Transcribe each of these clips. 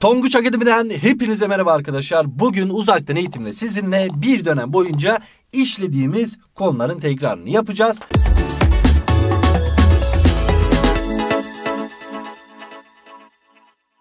Tonguç Akademi'den hepinize merhaba arkadaşlar. Bugün uzaktan eğitimle sizinle bir dönem boyunca işlediğimiz konuların tekrarını yapacağız.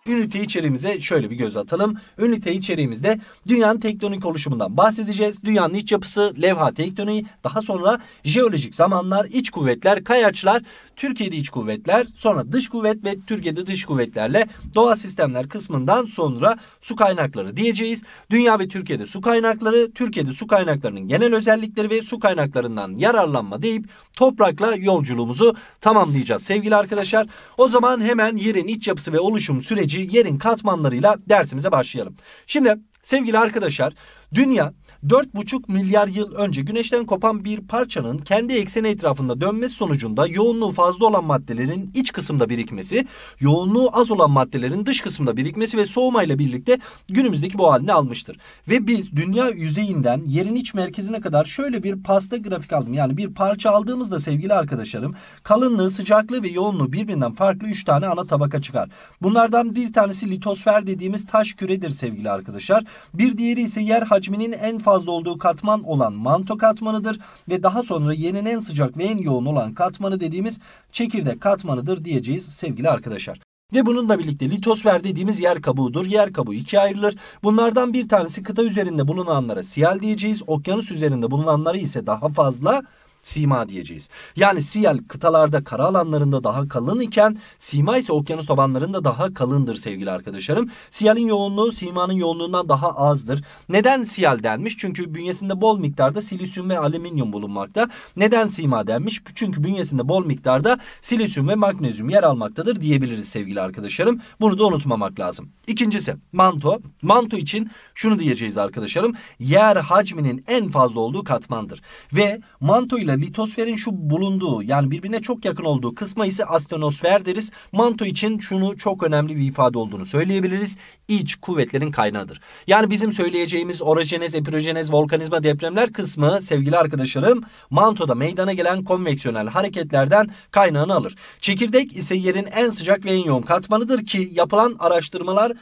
ünite içeriğimize şöyle bir göz atalım. Ünite içeriğimizde dünyanın tektonik oluşumundan bahsedeceğiz. Dünyanın iç yapısı, levha tektoniği, daha sonra jeolojik zamanlar, iç kuvvetler, kayaçlar, Türkiye'de iç kuvvetler, sonra dış kuvvet ve Türkiye'de dış kuvvetlerle doğa sistemler kısmından sonra su kaynakları diyeceğiz. Dünya ve Türkiye'de su kaynakları, Türkiye'de su kaynaklarının genel özellikleri ve su kaynaklarından yararlanma deyip toprakla yolculuğumuzu tamamlayacağız sevgili arkadaşlar. O zaman hemen yerin iç yapısı ve oluşum süreci yerin katmanlarıyla dersimize başlayalım. Şimdi sevgili arkadaşlar dünya 4,5 milyar yıl önce güneşten kopan bir parçanın kendi ekseni etrafında dönmesi sonucunda yoğunluğu fazla olan maddelerin iç kısımda birikmesi, yoğunluğu az olan maddelerin dış kısımda birikmesi ve soğumayla birlikte günümüzdeki bu halini almıştır. Ve biz dünya yüzeyinden yerin iç merkezine kadar şöyle bir pasta grafik aldım. Yani bir parça aldığımızda sevgili arkadaşlarım kalınlığı, sıcaklığı ve yoğunluğu birbirinden farklı 3 tane ana tabaka çıkar. Bunlardan bir tanesi litosfer dediğimiz taş küredir sevgili arkadaşlar. Bir diğeri ise yer hacminin en fazla fazla olduğu katman olan manto katmanıdır ve daha sonra yerin en sıcak ve en yoğun olan katmanı dediğimiz çekirdek katmanıdır diyeceğiz sevgili arkadaşlar. Ve bununla birlikte litosfer dediğimiz yer kabuğudur. Yer kabuğu ikiye ayrılır. Bunlardan bir tanesi kıta üzerinde bulunanlara siyal diyeceğiz. Okyanus üzerinde bulunanlara ise daha fazla sima diyeceğiz. Yani siyel kıtalarda kara alanlarında daha kalın iken sima ise okyanus tabanlarında daha kalındır sevgili arkadaşlarım. Siyelin yoğunluğu simanın yoğunluğundan daha azdır. Neden siyel denmiş? Çünkü bünyesinde bol miktarda silisyum ve alüminyum bulunmakta. Neden sima denmiş? Çünkü bünyesinde bol miktarda silisyum ve magnezyum yer almaktadır diyebiliriz sevgili arkadaşlarım. Bunu da unutmamak lazım. İkincisi manto. Manto için şunu diyeceğiz arkadaşlarım. Yer hacminin en fazla olduğu katmandır. Ve manto ile ee, litosferin şu bulunduğu yani birbirine çok yakın olduğu kısma ise astenosfer deriz. Manto için şunu çok önemli bir ifade olduğunu söyleyebiliriz. İç kuvvetlerin kaynağıdır. Yani bizim söyleyeceğimiz orojenez, epirojeniz, volkanizma, depremler kısmı sevgili arkadaşlarım mantoda meydana gelen konveksiyonel hareketlerden kaynağını alır. Çekirdek ise yerin en sıcak ve en yoğun katmanıdır ki yapılan araştırmalar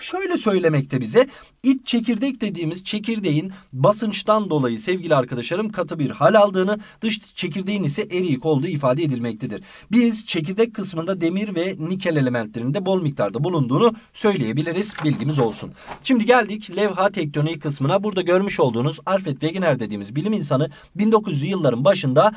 şöyle söylemekte bize iç çekirdek dediğimiz çekirdeğin basınçtan dolayı sevgili arkadaşlarım katı bir hal aldığını dış çekirdeğin ise eriyik olduğu ifade edilmektedir. Biz çekirdek kısmında demir ve nikel elementlerinde bol miktarda bulunduğunu söyleyebiliriz bilgimiz olsun. Şimdi geldik levha tektoniği kısmına burada görmüş olduğunuz Alfred Wegener dediğimiz bilim insanı 1900'lü yılların başında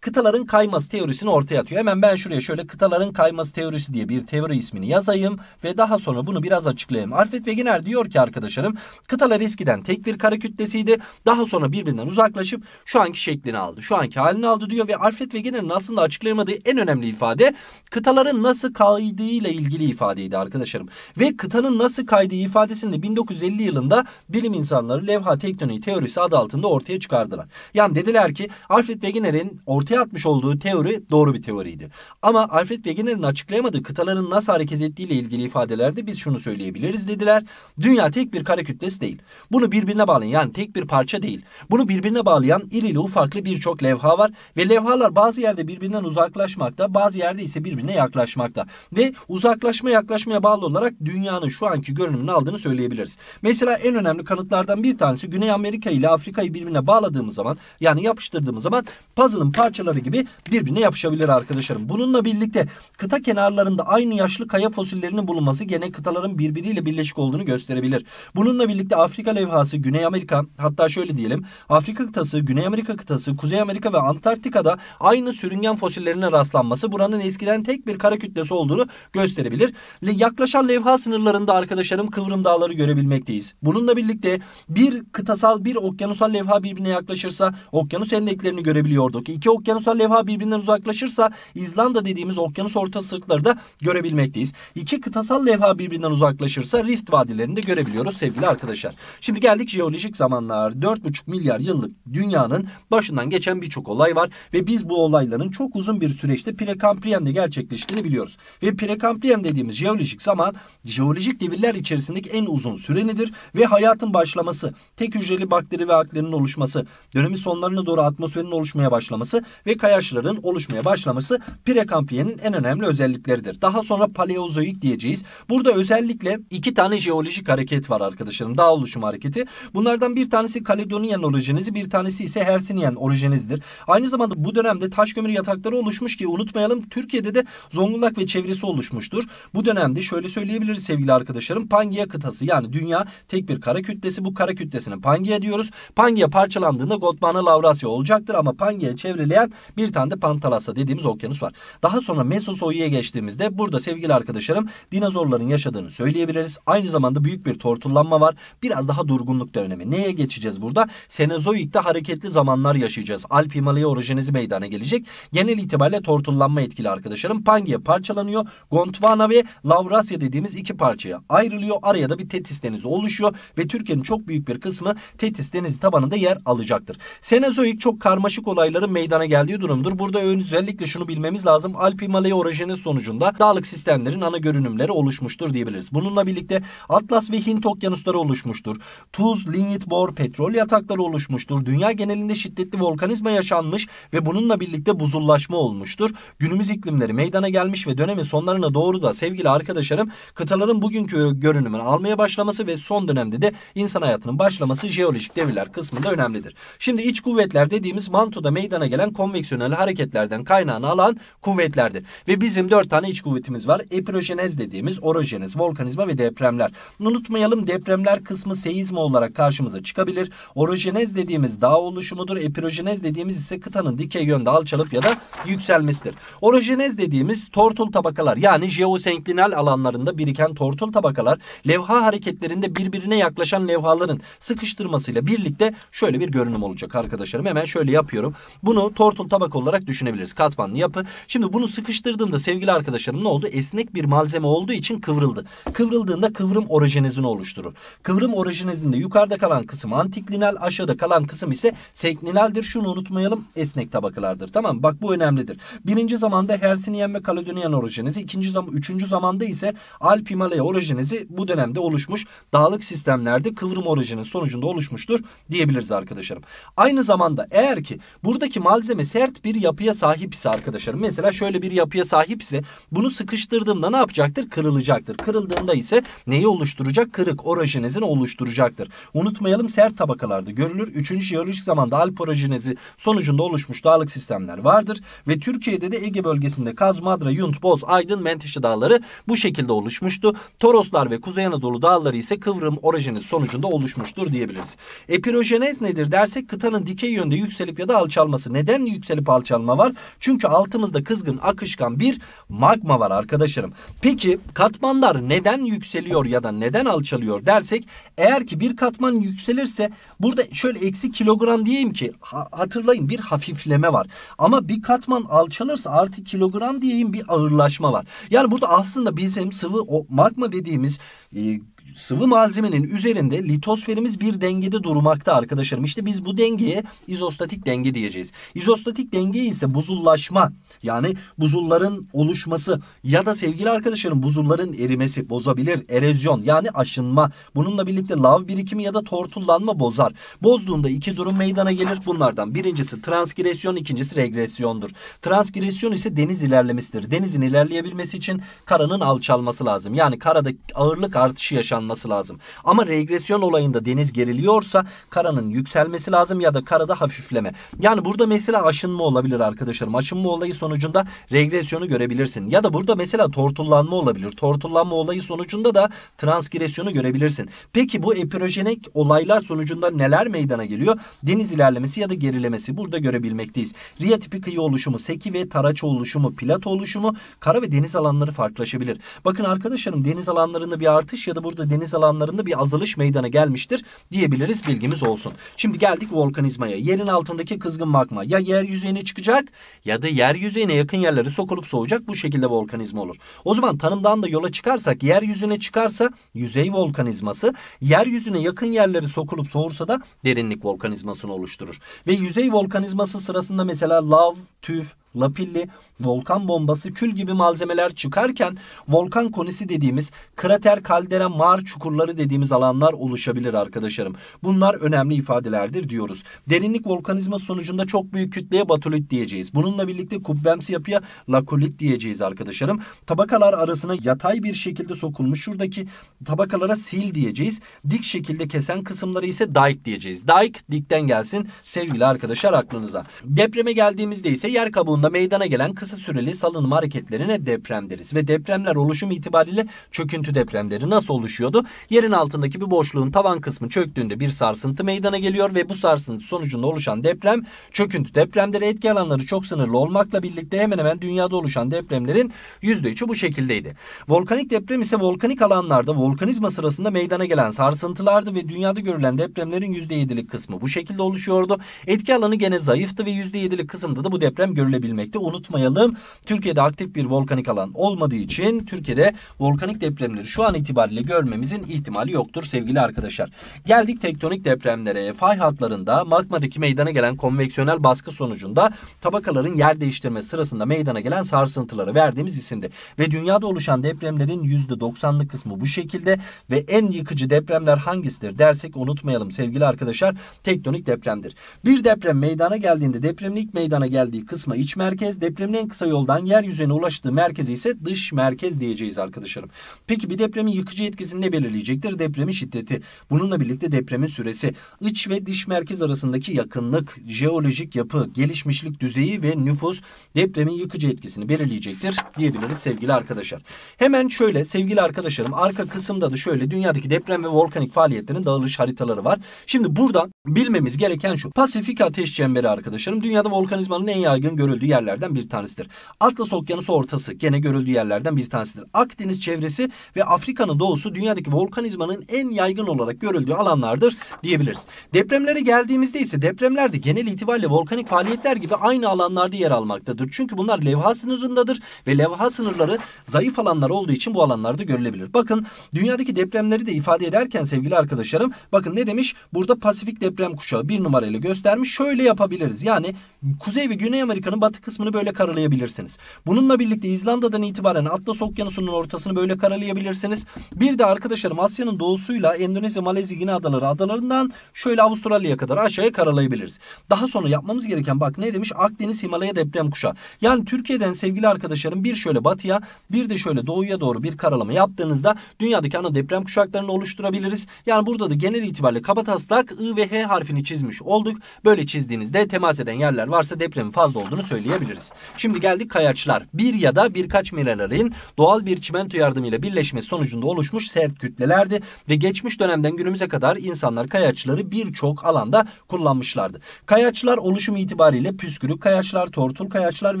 kıtaların kayması teorisini ortaya atıyor. Hemen ben şuraya şöyle kıtaların kayması teorisi diye bir teori ismini yazayım ve daha sonra bunu biraz açıklayayım. Alfred Wegener diyor ki arkadaşlarım kıtalar eskiden tek bir kara kütlesiydi. Daha sonra birbirinden uzaklaşıp şu anki şeklini aldı. Şu anki halini aldı diyor ve Alfred Wegener'in aslında açıklayamadığı en önemli ifade kıtaların nasıl kaydığıyla ilgili ifadeydi arkadaşlarım. Ve kıtanın nasıl kaydığı ifadesini de 1950 yılında bilim insanları levha tektoniği teorisi adı altında ortaya çıkardılar. Yani dediler ki Alfred Wegener'in ortaya ortaya atmış olduğu teori doğru bir teoriydi. Ama Alfred Wegener'in açıklayamadığı kıtaların nasıl hareket ettiğiyle ilgili ifadelerde biz şunu söyleyebiliriz dediler. Dünya tek bir kare kütlesi değil. Bunu birbirine bağlayan yani tek bir parça değil. Bunu birbirine bağlayan iri ile ufaklı birçok levha var ve levhalar bazı yerde birbirinden uzaklaşmakta, bazı yerde ise birbirine yaklaşmakta. Ve uzaklaşma yaklaşmaya bağlı olarak dünyanın şu anki görünümünü aldığını söyleyebiliriz. Mesela en önemli kanıtlardan bir tanesi Güney Amerika ile Afrika'yı birbirine bağladığımız zaman yani yapıştırdığımız zaman puzzle'ın parça parçaları gibi birbirine yapışabilir arkadaşlarım. Bununla birlikte kıta kenarlarında aynı yaşlı kaya fosillerinin bulunması gene kıtaların birbiriyle birleşik olduğunu gösterebilir. Bununla birlikte Afrika levhası, Güney Amerika hatta şöyle diyelim Afrika kıtası, Güney Amerika kıtası, Kuzey Amerika ve Antarktika'da aynı sürüngen fosillerine rastlanması buranın eskiden tek bir kara kütlesi olduğunu gösterebilir. Le yaklaşan levha sınırlarında arkadaşlarım Kıvrım Dağları görebilmekteyiz. Bununla birlikte bir kıtasal bir okyanusal levha birbirine yaklaşırsa okyanus endeklerini görebiliyorduk. İki okyanus okyanusal levha birbirinden uzaklaşırsa İzlanda dediğimiz okyanus orta sırtları da görebilmekteyiz. İki kıtasal levha birbirinden uzaklaşırsa Rift vadilerini de görebiliyoruz sevgili arkadaşlar. Şimdi geldik jeolojik zamanlar. 4,5 milyar yıllık dünyanın başından geçen birçok olay var ve biz bu olayların çok uzun bir süreçte Prekambriyen'de gerçekleştiğini biliyoruz. Ve Prekambriyen dediğimiz jeolojik zaman jeolojik devirler içerisindeki en uzun sürenidir ve hayatın başlaması, tek hücreli bakteri ve alglerin oluşması, dönemin sonlarına doğru atmosferin oluşmaya başlaması ve kayaçların oluşmaya başlaması prekampiyenin en önemli özellikleridir. Daha sonra paleozoik diyeceğiz. Burada özellikle iki tane jeolojik hareket var arkadaşlarım. Dağ oluşum hareketi. Bunlardan bir tanesi Kaledonian orijinizi, bir tanesi ise Hersinyen orijinizdir. Aynı zamanda bu dönemde taş kömür yatakları oluşmuş ki unutmayalım Türkiye'de de Zonguldak ve çevresi oluşmuştur. Bu dönemde şöyle söyleyebiliriz sevgili arkadaşlarım. Pangea kıtası yani dünya tek bir kara kütlesi. Bu kara kütlesini Pangea diyoruz. Pangea parçalandığında Gondwana Lavrasya olacaktır ama Pangea'yı çevreleyen Zaten bir tane de Pantalassa dediğimiz okyanus var. Daha sonra Mesozoi'ye geçtiğimizde burada sevgili arkadaşlarım dinozorların yaşadığını söyleyebiliriz. Aynı zamanda büyük bir tortullanma var. Biraz daha durgunluk dönemi. Neye geçeceğiz burada? Senezoik'te hareketli zamanlar yaşayacağız. Alp Himalaya orijinizi meydana gelecek. Genel itibariyle tortullanma etkili arkadaşlarım. Pangia parçalanıyor. Gondwana ve Lavrasya dediğimiz iki parçaya ayrılıyor. Araya da bir Tetis denizi oluşuyor ve Türkiye'nin çok büyük bir kısmı Tetis denizi tabanında yer alacaktır. Senezoik çok karmaşık olayların meydana geldiği geldiği durumdur. Burada özellikle şunu bilmemiz lazım. Alp Himalaya orajinin sonucunda dağlık sistemlerin ana görünümleri oluşmuştur diyebiliriz. Bununla birlikte Atlas ve Hint okyanusları oluşmuştur. Tuz, lignit, bor, petrol yatakları oluşmuştur. Dünya genelinde şiddetli volkanizma yaşanmış ve bununla birlikte buzullaşma olmuştur. Günümüz iklimleri meydana gelmiş ve dönemin sonlarına doğru da sevgili arkadaşlarım kıtaların bugünkü görünümünü almaya başlaması ve son dönemde de insan hayatının başlaması jeolojik devirler kısmında önemlidir. Şimdi iç kuvvetler dediğimiz mantoda meydana gelen konveksiyonel hareketlerden kaynağını alan kuvvetlerdir. Ve bizim dört tane iç kuvvetimiz var. Epirojenez dediğimiz orojeniz, volkanizma ve depremler. Unutmayalım depremler kısmı seizma olarak karşımıza çıkabilir. Orojenez dediğimiz dağ oluşumudur. Epirojenez dediğimiz ise kıtanın dikey yönde alçalıp ya da yükselmesidir. Orojenez dediğimiz tortul tabakalar yani jeosenklinal alanlarında biriken tortul tabakalar levha hareketlerinde birbirine yaklaşan levhaların sıkıştırmasıyla birlikte şöyle bir görünüm olacak arkadaşlarım. Hemen şöyle yapıyorum. Bunu tortul hortum tabak olarak düşünebiliriz. Katmanlı yapı. Şimdi bunu sıkıştırdığımda sevgili arkadaşlarım ne oldu? Esnek bir malzeme olduğu için kıvrıldı. Kıvrıldığında kıvrım orijinizini oluşturur. Kıvrım orijinizinde yukarıda kalan kısım antiklinal, aşağıda kalan kısım ise seklinaldir. Şunu unutmayalım. Esnek tabakalardır. Tamam mı? Bak bu önemlidir. Birinci zamanda Hersinyen ve Kaledonian orijinizi, ikinci zam üçüncü zamanda ise Alp Himalaya orijinizi bu dönemde oluşmuş. Dağlık sistemlerde kıvrım orijinin sonucunda oluşmuştur diyebiliriz arkadaşlarım. Aynı zamanda eğer ki buradaki malzeme ve sert bir yapıya sahip ise arkadaşlar mesela şöyle bir yapıya sahip ise bunu sıkıştırdığımda ne yapacaktır? Kırılacaktır. Kırıldığında ise neyi oluşturacak? Kırık orajinezini oluşturacaktır. Unutmayalım sert tabakalarda görülür. üçüncü jeolojik zamanda Alp orajinezi sonucunda oluşmuş dağlık sistemler vardır ve Türkiye'de de Ege bölgesinde Kaz, Madra, Yunt, Boz, Aydın, Menteşe dağları bu şekilde oluşmuştu. Toroslar ve Kuzey Anadolu dağları ise kıvrım orajinezi sonucunda oluşmuştur diyebiliriz. Epirojenez nedir dersek kıtanın dikey yönde yükselip ya da alçalması. Neden yükselip alçalma var. Çünkü altımızda kızgın akışkan bir magma var arkadaşlarım. Peki katmanlar neden yükseliyor ya da neden alçalıyor dersek eğer ki bir katman yükselirse burada şöyle eksi kilogram diyeyim ki hatırlayın bir hafifleme var. Ama bir katman alçalırsa artı kilogram diyeyim bir ağırlaşma var. Yani burada aslında bizim sıvı o magma dediğimiz e, sıvı malzemenin üzerinde litosferimiz bir dengede durmakta arkadaşlarım. İşte biz bu dengeye izostatik denge diyeceğiz. İzostatik denge ise buzullaşma yani buzulların oluşması ya da sevgili arkadaşlarım buzulların erimesi bozabilir. Erozyon yani aşınma. Bununla birlikte lav birikimi ya da tortullanma bozar. Bozduğunda iki durum meydana gelir bunlardan. Birincisi transgresyon, ikincisi regresyondur. Transgresyon ise deniz ilerlemesidir. Denizin ilerleyebilmesi için karanın alçalması lazım. Yani karada ağırlık artışı yaşanır oranması lazım. Ama regresyon olayında deniz geriliyorsa karanın yükselmesi lazım ya da karada hafifleme. Yani burada mesela aşınma olabilir arkadaşlarım. Aşınma olayı sonucunda regresyonu görebilirsin. Ya da burada mesela tortullanma olabilir. Tortullanma olayı sonucunda da transgresyonu görebilirsin. Peki bu epirojenik olaylar sonucunda neler meydana geliyor? Deniz ilerlemesi ya da gerilemesi burada görebilmekteyiz. Riya tipi kıyı oluşumu, seki ve taraça oluşumu, plato oluşumu, kara ve deniz alanları farklılaşabilir. Bakın arkadaşlarım deniz alanlarında bir artış ya da burada deniz alanlarında bir azalış meydana gelmiştir diyebiliriz bilgimiz olsun. Şimdi geldik volkanizmaya. Yerin altındaki kızgın magma ya yer yüzeyine çıkacak ya da yer yüzeyine yakın yerlere sokulup soğuyacak bu şekilde volkanizma olur. O zaman tanımdan da yola çıkarsak yer yüzüne çıkarsa yüzey volkanizması, yer yüzüne yakın yerleri sokulup soğursa da derinlik volkanizmasını oluşturur. Ve yüzey volkanizması sırasında mesela lav, tüf, lapilli, volkan bombası, kül gibi malzemeler çıkarken volkan konisi dediğimiz krater, kaldera, mağar çukurları dediğimiz alanlar oluşabilir arkadaşlarım. Bunlar önemli ifadelerdir diyoruz. Derinlik volkanizma sonucunda çok büyük kütleye batulit diyeceğiz. Bununla birlikte kubbemsi yapıya lakolit diyeceğiz arkadaşlarım. Tabakalar arasına yatay bir şekilde sokulmuş şuradaki tabakalara sil diyeceğiz. Dik şekilde kesen kısımları ise dike diyeceğiz. Dike dikten gelsin sevgili arkadaşlar aklınıza. Depreme geldiğimizde ise yer kabuğunu sonunda meydana gelen kısa süreli salınım hareketlerine deprem deriz. Ve depremler oluşum itibariyle çöküntü depremleri nasıl oluşuyordu? Yerin altındaki bir boşluğun tavan kısmı çöktüğünde bir sarsıntı meydana geliyor ve bu sarsıntı sonucunda oluşan deprem çöküntü depremleri etki alanları çok sınırlı olmakla birlikte hemen hemen dünyada oluşan depremlerin %3'ü bu şekildeydi. Volkanik deprem ise volkanik alanlarda volkanizma sırasında meydana gelen sarsıntılardı ve dünyada görülen depremlerin %7'lik kısmı bu şekilde oluşuyordu. Etki alanı gene zayıftı ve %7'lik kısımda da bu deprem görülebilir olabilmekte. Unutmayalım Türkiye'de aktif bir volkanik alan olmadığı için Türkiye'de volkanik depremleri şu an itibariyle görmemizin ihtimali yoktur sevgili arkadaşlar. Geldik tektonik depremlere. Fay hatlarında magmadaki meydana gelen konveksiyonel baskı sonucunda tabakaların yer değiştirme sırasında meydana gelen sarsıntıları verdiğimiz isimde Ve dünyada oluşan depremlerin %90'lık kısmı bu şekilde ve en yıkıcı depremler hangisidir dersek unutmayalım sevgili arkadaşlar tektonik depremdir. Bir deprem meydana geldiğinde depremin ilk meydana geldiği kısma iç merkez, depremin en kısa yoldan yeryüzüne ulaştığı merkezi ise dış merkez diyeceğiz arkadaşlarım. Peki bir depremin yıkıcı etkisini ne belirleyecektir? Depremin şiddeti. Bununla birlikte depremin süresi, iç ve dış merkez arasındaki yakınlık, jeolojik yapı, gelişmişlik düzeyi ve nüfus depremin yıkıcı etkisini belirleyecektir diyebiliriz sevgili arkadaşlar. Hemen şöyle sevgili arkadaşlarım arka kısımda da şöyle dünyadaki deprem ve volkanik faaliyetlerin dağılış haritaları var. Şimdi burada bilmemiz gereken şu. Pasifik ateş çemberi arkadaşlarım dünyada volkanizmanın en yaygın görüldüğü yerlerden bir tanesidir. Atlas Okyanusu ortası gene görüldüğü yerlerden bir tanesidir. Akdeniz çevresi ve Afrika'nın doğusu dünyadaki volkanizmanın en yaygın olarak görüldüğü alanlardır diyebiliriz. Depremlere geldiğimizde ise depremler de genel itibariyle volkanik faaliyetler gibi aynı alanlarda yer almaktadır. Çünkü bunlar levha sınırındadır ve levha sınırları zayıf alanlar olduğu için bu alanlarda görülebilir. Bakın dünyadaki depremleri de ifade ederken sevgili arkadaşlarım bakın ne demiş? Burada Pasifik deprem kuşağı bir numarayla göstermiş. Şöyle yapabiliriz. Yani Kuzey ve Güney Amerika'nın batı Atlantik kısmını böyle karalayabilirsiniz. Bununla birlikte İzlanda'dan itibaren Atlas Okyanusu'nun ortasını böyle karalayabilirsiniz. Bir de arkadaşlarım Asya'nın doğusuyla Endonezya, Malezya, Gine Adaları adalarından şöyle Avustralya'ya kadar aşağıya karalayabiliriz. Daha sonra yapmamız gereken bak ne demiş? Akdeniz Himalaya deprem kuşağı. Yani Türkiye'den sevgili arkadaşlarım bir şöyle batıya bir de şöyle doğuya doğru bir karalama yaptığınızda dünyadaki ana deprem kuşaklarını oluşturabiliriz. Yani burada da genel itibariyle kabataslak I ve H harfini çizmiş olduk. Böyle çizdiğinizde temas eden yerler varsa depremin fazla olduğunu söyleyebiliriz diyebiliriz. Şimdi geldik kayaçlar. Bir ya da birkaç mineralin doğal bir çimento yardımıyla birleşmesi sonucunda oluşmuş sert kütlelerdi ve geçmiş dönemden günümüze kadar insanlar kayaçları birçok alanda kullanmışlardı. Kayaçlar oluşum itibariyle püskürük kayaçlar, tortul kayaçlar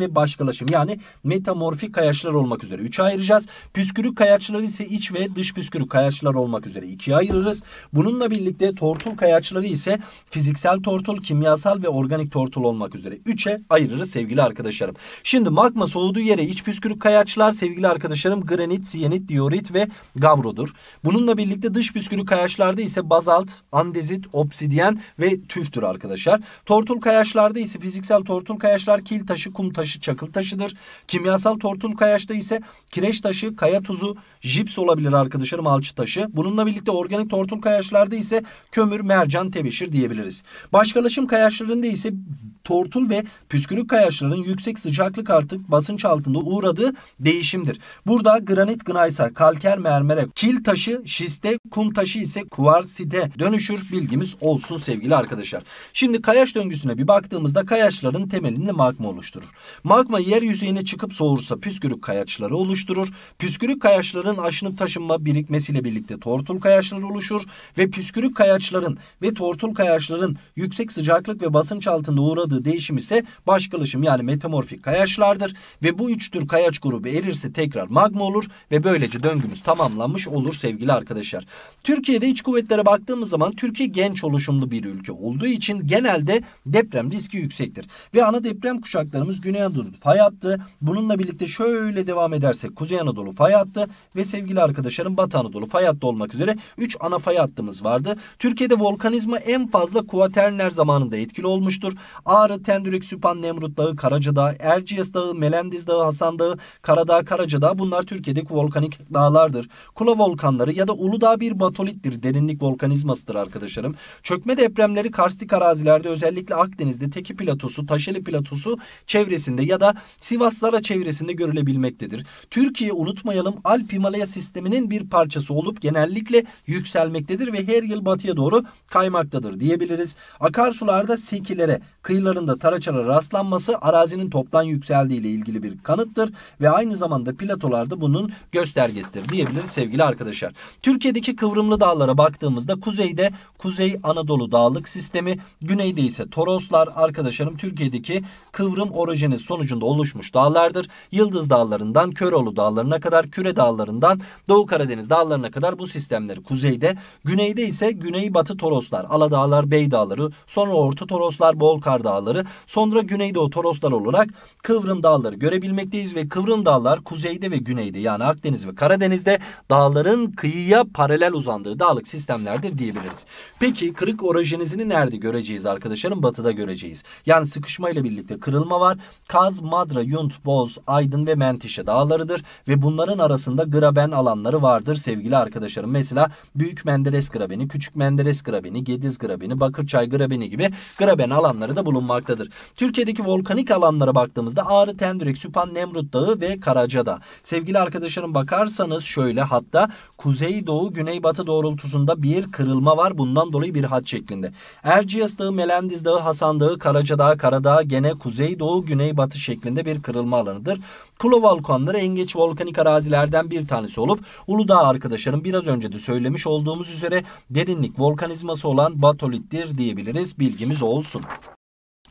ve başkalaşım yani metamorfik kayaçlar olmak üzere 3'e ayıracağız. Püskürük kayaçları ise iç ve dış püskürük kayaçlar olmak üzere 2'ye ayırırız. Bununla birlikte tortul kayaçları ise fiziksel tortul, kimyasal ve organik tortul olmak üzere 3'e ayırırız sevgili sevgili arkadaşlarım. Şimdi magma soğuduğu yere iç püskürük kayaçlar sevgili arkadaşlarım granit, siyenit, diorit ve gabrodur. Bununla birlikte dış püskürük kayaçlarda ise bazalt, andezit, obsidyen ve tüftür arkadaşlar. Tortul kayaçlarda ise fiziksel tortul kayaçlar kil taşı, kum taşı, çakıl taşıdır. Kimyasal tortul kayaçta ise kireç taşı, kaya tuzu, jips olabilir arkadaşlarım alçı taşı. Bununla birlikte organik tortul kayaçlarda ise kömür, mercan, tebeşir diyebiliriz. Başkalaşım kayaçlarında ise tortul ve püskürük kayaçları yapılarının yüksek sıcaklık artık basınç altında uğradığı değişimdir. Burada granit gnaysa, kalker mermere, kil taşı şiste, kum taşı ise kuvarsite dönüşür bilgimiz olsun sevgili arkadaşlar. Şimdi kayaç döngüsüne bir baktığımızda kayaçların temelinde magma oluşturur. Magma yer çıkıp soğursa püskürük kayaçları oluşturur. Püskürük kayaçların aşınıp taşınma birikmesiyle birlikte tortul kayaçları oluşur ve püskürük kayaçların ve tortul kayaçların yüksek sıcaklık ve basınç altında uğradığı değişim ise başkalaşım yani metamorfik kayaçlardır ve bu üç tür kayaç grubu erirse tekrar magma olur ve böylece döngümüz tamamlanmış olur sevgili arkadaşlar. Türkiye'de iç kuvvetlere baktığımız zaman Türkiye genç oluşumlu bir ülke olduğu için genelde deprem riski yüksektir. Ve ana deprem kuşaklarımız Güney Anadolu fay hattı. Bununla birlikte şöyle devam edersek Kuzey Anadolu fay hattı ve sevgili arkadaşlarım Batı Anadolu fay hattı olmak üzere 3 ana fay hattımız vardı. Türkiye'de volkanizma en fazla kuaterner zamanında etkili olmuştur. Ağrı, Tendürek, Süpan, Nemrut Dağı, Karadağ, Erciyes Dağı, Melendiz Dağı, Hasan Dağı, Karadağ, Karadağ bunlar Türkiye'deki volkanik dağlardır. Kula volkanları ya da Uludağ bir batolittir. Derinlik volkanizmasıdır arkadaşlarım. Çökme depremleri karstik arazilerde özellikle Akdeniz'de Teki Platosu, Taşeli Platosu çevresinde ya da Sivaslara çevresinde görülebilmektedir. Türkiye unutmayalım Alp Himalaya sisteminin bir parçası olup genellikle yükselmektedir ve her yıl batıya doğru kaymaktadır diyebiliriz. Akarsularda sekilere, kıyılarında taraçlara rastlanması arazinin toptan yükseldiği ile ilgili bir kanıttır ve aynı zamanda platolarda bunun göstergesidir diyebiliriz sevgili arkadaşlar. Türkiye'deki kıvrımlı dağlara baktığımızda kuzeyde Kuzey Anadolu Dağlık Sistemi, güneyde ise Toroslar arkadaşlarım Türkiye'deki kıvrım orijini sonucunda oluşmuş dağlardır. Yıldız Dağları'ndan Köroğlu Dağları'na kadar, Küre Dağları'ndan Doğu Karadeniz Dağları'na kadar bu sistemleri kuzeyde, güneyde ise Güneybatı Toroslar, Aladağlar, Bey Dağları, sonra Orta Toroslar, Bolkar Dağları, sonra Güneydoğu Toroslar okyanuslar olarak kıvrım dağları görebilmekteyiz ve kıvrım dağlar kuzeyde ve güneyde yani Akdeniz ve Karadeniz'de dağların kıyıya paralel uzandığı dağlık sistemlerdir diyebiliriz. Peki kırık orijinizini nerede göreceğiz arkadaşlarım? Batıda göreceğiz. Yani sıkışmayla birlikte kırılma var. Kaz, Madra, Yunt, Boz, Aydın ve Menteşe dağlarıdır ve bunların arasında graben alanları vardır sevgili arkadaşlarım. Mesela Büyük Menderes grabeni, Küçük Menderes grabeni, Gediz grabeni, Bakırçay grabeni gibi graben alanları da bulunmaktadır. Türkiye'deki volkanik alanlara baktığımızda Ağrı, Tendürek, Süphan, Nemrut Dağı ve Karacadağ. Sevgili arkadaşlarım bakarsanız şöyle hatta kuzey doğu güneybatı doğrultusunda bir kırılma var. Bundan dolayı bir hat şeklinde. Erciyes Dağı, Melendiz Dağı, Hasan Dağı, Karacadağ, Karadağ gene kuzey doğu güneybatı şeklinde bir kırılma alanıdır. Kula volkanları en volkanik arazilerden bir tanesi olup Uludağ arkadaşlarım biraz önce de söylemiş olduğumuz üzere derinlik volkanizması olan batolittir diyebiliriz. Bilgimiz olsun.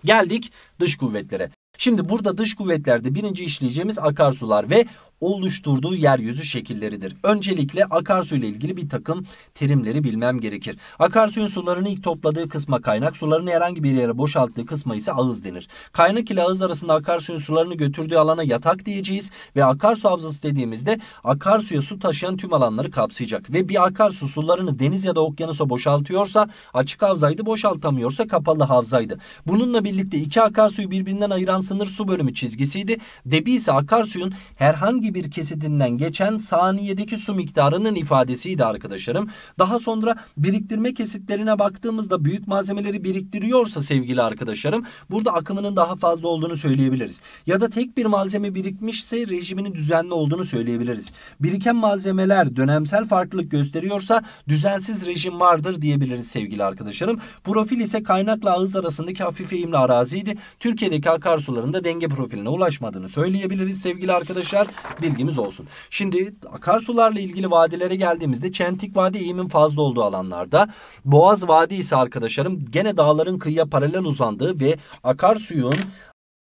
Geldik dış kuvvetlere. Şimdi burada dış kuvvetlerde birinci işleyeceğimiz akarsular ve oluşturduğu yeryüzü şekilleridir. Öncelikle akarsu ile ilgili bir takım terimleri bilmem gerekir. Akarsuyun sularını ilk topladığı kısma kaynak, sularını herhangi bir yere boşalttığı kısma ise ağız denir. Kaynak ile ağız arasında akarsuyun sularını götürdüğü alana yatak diyeceğiz ve akarsu havzası dediğimizde akarsuya su taşıyan tüm alanları kapsayacak ve bir akarsu sularını deniz ya da okyanusa boşaltıyorsa açık havzaydı, boşaltamıyorsa kapalı havzaydı. Bununla birlikte iki akarsuyu birbirinden ayıran sınır su bölümü çizgisiydi. Debi ise akarsuyun herhangi herhangi bir kesidinden geçen saniyedeki su miktarının ifadesiydi arkadaşlarım. Daha sonra biriktirme kesitlerine baktığımızda büyük malzemeleri biriktiriyorsa sevgili arkadaşlarım burada akımının daha fazla olduğunu söyleyebiliriz. Ya da tek bir malzeme birikmişse rejiminin düzenli olduğunu söyleyebiliriz. Biriken malzemeler dönemsel farklılık gösteriyorsa düzensiz rejim vardır diyebiliriz sevgili arkadaşlarım. Profil ise kaynakla ağız arasındaki hafif eğimli araziydi. Türkiye'deki akarsularında denge profiline ulaşmadığını söyleyebiliriz sevgili arkadaşlar. Bilgimiz olsun. Şimdi akarsularla ilgili vadilere geldiğimizde Çentik Vadi eğimin fazla olduğu alanlarda. Boğaz Vadi ise arkadaşlarım gene dağların kıyıya paralel uzandığı ve akarsuyun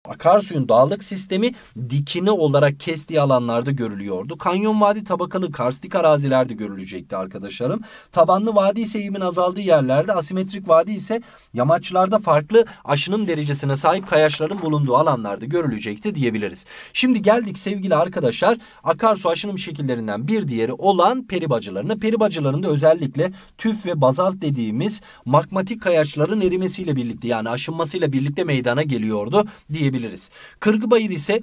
Akarsuyun dağlık sistemi dikine olarak kestiği alanlarda görülüyordu. Kanyon vadi tabakalı karstik arazilerde görülecekti arkadaşlarım. Tabanlı vadi ise eğimin azaldığı yerlerde, asimetrik vadi ise yamaçlarda farklı aşınım derecesine sahip kayaçların bulunduğu alanlarda görülecekti diyebiliriz. Şimdi geldik sevgili arkadaşlar akarsu aşınım şekillerinden bir diğeri olan peribacılarına. Peribacılarında özellikle tüf ve bazalt dediğimiz magmatik kayaçların erimesiyle birlikte yani aşınmasıyla birlikte meydana geliyordu diye diyebiliriz. Kırgıbayır ise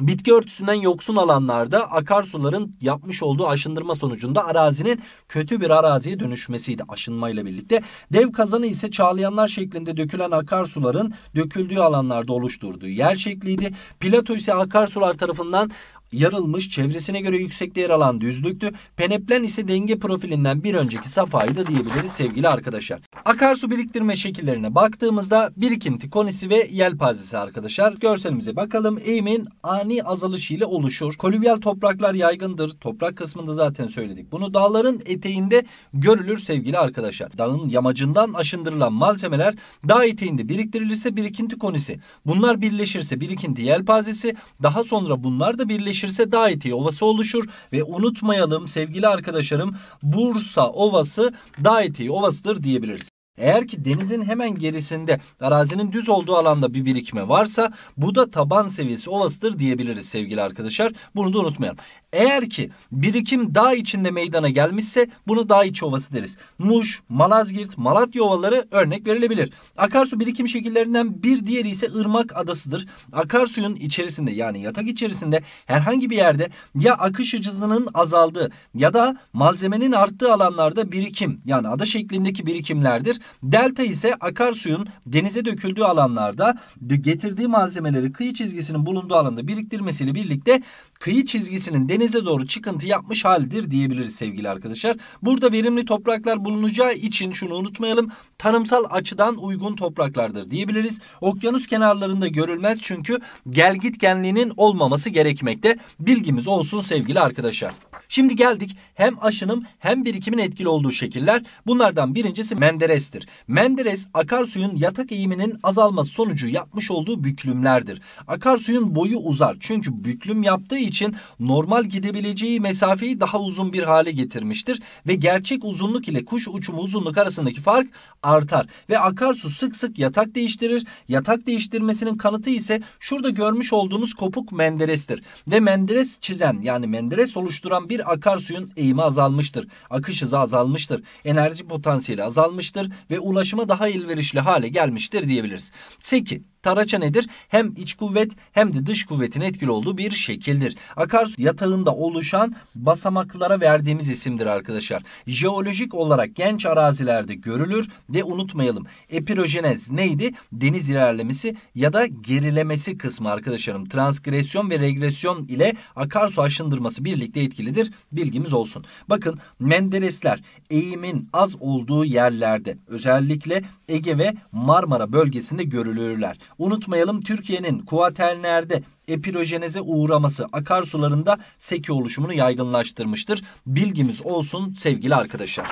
Bitki örtüsünden yoksun alanlarda akarsuların yapmış olduğu aşındırma sonucunda arazinin kötü bir araziye dönüşmesiydi aşınmayla birlikte. Dev kazanı ise çağlayanlar şeklinde dökülen akarsuların döküldüğü alanlarda oluşturduğu yer şekliydi. Plato ise akarsular tarafından yarılmış çevresine göre yüksekte yer alan düzlüktü. Peneplen ise denge profilinden bir önceki safayı da diyebiliriz sevgili arkadaşlar. Akarsu biriktirme şekillerine baktığımızda birikinti konisi ve yelpazesi arkadaşlar. Görselimize bakalım. Eğimin ani azalışı ile oluşur. Kolüvyal topraklar yaygındır. Toprak kısmında zaten söyledik. Bunu dağların eteğinde görülür sevgili arkadaşlar. Dağın yamacından aşındırılan malzemeler dağ eteğinde biriktirilirse birikinti konisi. Bunlar birleşirse birikinti yelpazesi. Daha sonra bunlar da birleşir yerleşirse daha iyi Ovası oluşur ve unutmayalım sevgili arkadaşlarım Bursa Ovası Daiti Ovası'dır diyebiliriz. Eğer ki denizin hemen gerisinde arazinin düz olduğu alanda bir birikme varsa bu da taban seviyesi ovasıdır diyebiliriz sevgili arkadaşlar. Bunu da unutmayalım. Eğer ki birikim dağ içinde meydana gelmişse bunu dağ içi ovası deriz. Muş, Malazgirt, Malatya ovaları örnek verilebilir. Akarsu birikim şekillerinden bir diğeri ise ırmak adasıdır. Akarsuyun içerisinde yani yatak içerisinde herhangi bir yerde ya akış hızının azaldığı ya da malzemenin arttığı alanlarda birikim yani ada şeklindeki birikimlerdir. Delta ise akarsuyun denize döküldüğü alanlarda getirdiği malzemeleri kıyı çizgisinin bulunduğu alanda biriktirmesiyle birlikte kıyı çizgisinin denize doğru çıkıntı yapmış halidir diyebiliriz sevgili arkadaşlar. Burada verimli topraklar bulunacağı için şunu unutmayalım. Tarımsal açıdan uygun topraklardır diyebiliriz. Okyanus kenarlarında görülmez çünkü gelgit genliğinin olmaması gerekmekte. Bilgimiz olsun sevgili arkadaşlar. Şimdi geldik hem aşının hem birikimin etkili olduğu şekiller. Bunlardan birincisi Menderes'tir. Menderes akarsuyun yatak eğiminin azalması sonucu yapmış olduğu büklümlerdir. Akarsuyun boyu uzar çünkü büklüm yaptığı için normal gidebileceği mesafeyi daha uzun bir hale getirmiştir ve gerçek uzunluk ile kuş uçumu uzunluk arasındaki fark artar ve akarsu sık sık yatak değiştirir. Yatak değiştirmesinin kanıtı ise şurada görmüş olduğunuz kopuk Menderes'tir ve Menderes çizen yani Menderes oluşturan bir akarsuyun eğimi azalmıştır. Akış hızı azalmıştır. Enerji potansiyeli azalmıştır ve ulaşıma daha elverişli hale gelmiştir diyebiliriz. 8. Taraça nedir? Hem iç kuvvet hem de dış kuvvetin etkili olduğu bir şekildir. Akarsu yatağında oluşan basamaklara verdiğimiz isimdir arkadaşlar. Jeolojik olarak genç arazilerde görülür ve unutmayalım. Epirojenez neydi? Deniz ilerlemesi ya da gerilemesi kısmı arkadaşlarım. Transgresyon ve regresyon ile akarsu aşındırması birlikte etkilidir. Bilgimiz olsun. Bakın Menderesler eğimin az olduğu yerlerde özellikle Ege ve Marmara bölgesinde görülürler. Unutmayalım Türkiye'nin kuaternerde epirojenize uğraması akarsularında seki oluşumunu yaygınlaştırmıştır. Bilgimiz olsun sevgili arkadaşlar.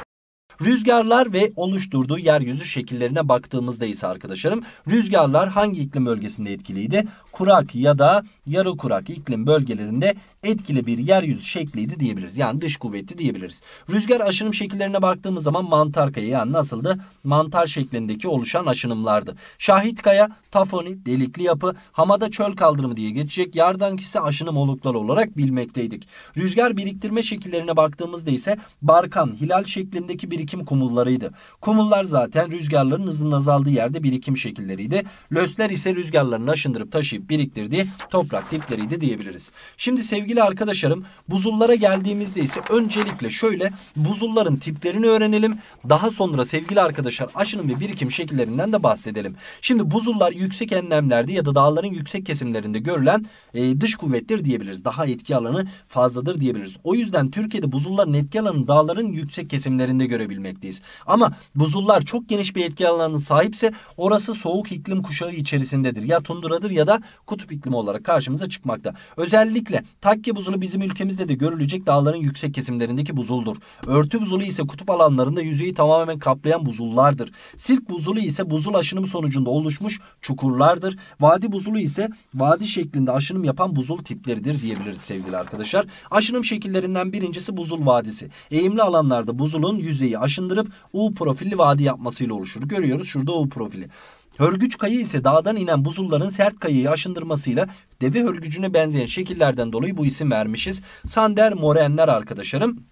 Rüzgarlar ve oluşturduğu yeryüzü şekillerine baktığımızda ise arkadaşlarım rüzgarlar hangi iklim bölgesinde etkiliydi? kurak ya da yarı kurak iklim bölgelerinde etkili bir yeryüzü şekliydi diyebiliriz. Yani dış kuvveti diyebiliriz. Rüzgar aşınım şekillerine baktığımız zaman mantar kaya yani nasıldı? Mantar şeklindeki oluşan aşınımlardı. Şahit kaya, tafoni, delikli yapı, hamada çöl kaldırımı diye geçecek yardankisi aşınım olukları olarak bilmekteydik. Rüzgar biriktirme şekillerine baktığımızda ise barkan, hilal şeklindeki birikim kumullarıydı. Kumullar zaten rüzgarların hızının azaldığı yerde birikim şekilleriydi. Lösler ise rüzgarların aşındırıp taşıyıp üretip biriktirdiği toprak tipleriydi diyebiliriz. Şimdi sevgili arkadaşlarım buzullara geldiğimizde ise öncelikle şöyle buzulların tiplerini öğrenelim. Daha sonra sevgili arkadaşlar aşının ve birikim şekillerinden de bahsedelim. Şimdi buzullar yüksek enlemlerde ya da dağların yüksek kesimlerinde görülen e, dış kuvvettir diyebiliriz. Daha etki alanı fazladır diyebiliriz. O yüzden Türkiye'de buzulların etki alanı dağların yüksek kesimlerinde görebilmekteyiz. Ama buzullar çok geniş bir etki alanına sahipse orası soğuk iklim kuşağı içerisindedir. Ya tundradır ya da kutup iklimi olarak karşımıza çıkmakta. Özellikle takke buzulu bizim ülkemizde de görülecek dağların yüksek kesimlerindeki buzuldur. Örtü buzulu ise kutup alanlarında yüzeyi tamamen kaplayan buzullardır. Sirk buzulu ise buzul aşınım sonucunda oluşmuş çukurlardır. Vadi buzulu ise vadi şeklinde aşınım yapan buzul tipleridir diyebiliriz sevgili arkadaşlar. Aşınım şekillerinden birincisi buzul vadisi. Eğimli alanlarda buzulun yüzeyi aşındırıp U profilli vadi yapmasıyla oluşur. Görüyoruz şurada U profili. Hörgüç kayı ise dağdan inen buzulların sert kayayı aşındırmasıyla deve hörgücüne benzeyen şekillerden dolayı bu isim vermişiz. Sander Morenler arkadaşlarım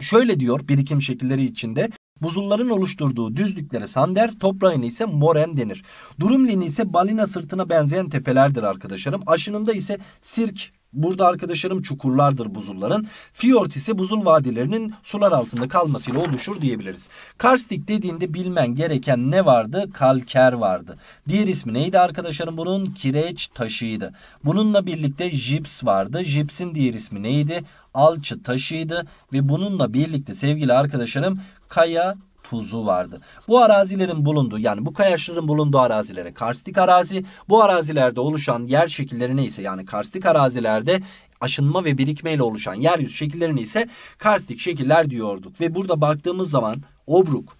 şöyle diyor birikim şekilleri içinde. Buzulların oluşturduğu düzlüklere sander, toprağını ise moren denir. Durumlin ise balina sırtına benzeyen tepelerdir arkadaşlarım. Aşınında ise sirk Burada arkadaşlarım çukurlardır buzulların. Fiyort ise buzul vadilerinin sular altında kalmasıyla oluşur diyebiliriz. Karstik dediğinde bilmen gereken ne vardı? Kalker vardı. Diğer ismi neydi arkadaşlarım? Bunun kireç taşıydı. Bununla birlikte jips vardı. Jipsin diğer ismi neydi? Alçı taşıydı ve bununla birlikte sevgili arkadaşlarım kaya tuzu vardı. Bu arazilerin bulunduğu yani bu kayaçların bulunduğu arazilere karstik arazi, bu arazilerde oluşan yer şekilleri neyse yani karstik arazilerde aşınma ve birikmeyle oluşan yeryüzü şekilleri neyse karstik şekiller diyorduk. Ve burada baktığımız zaman obruk,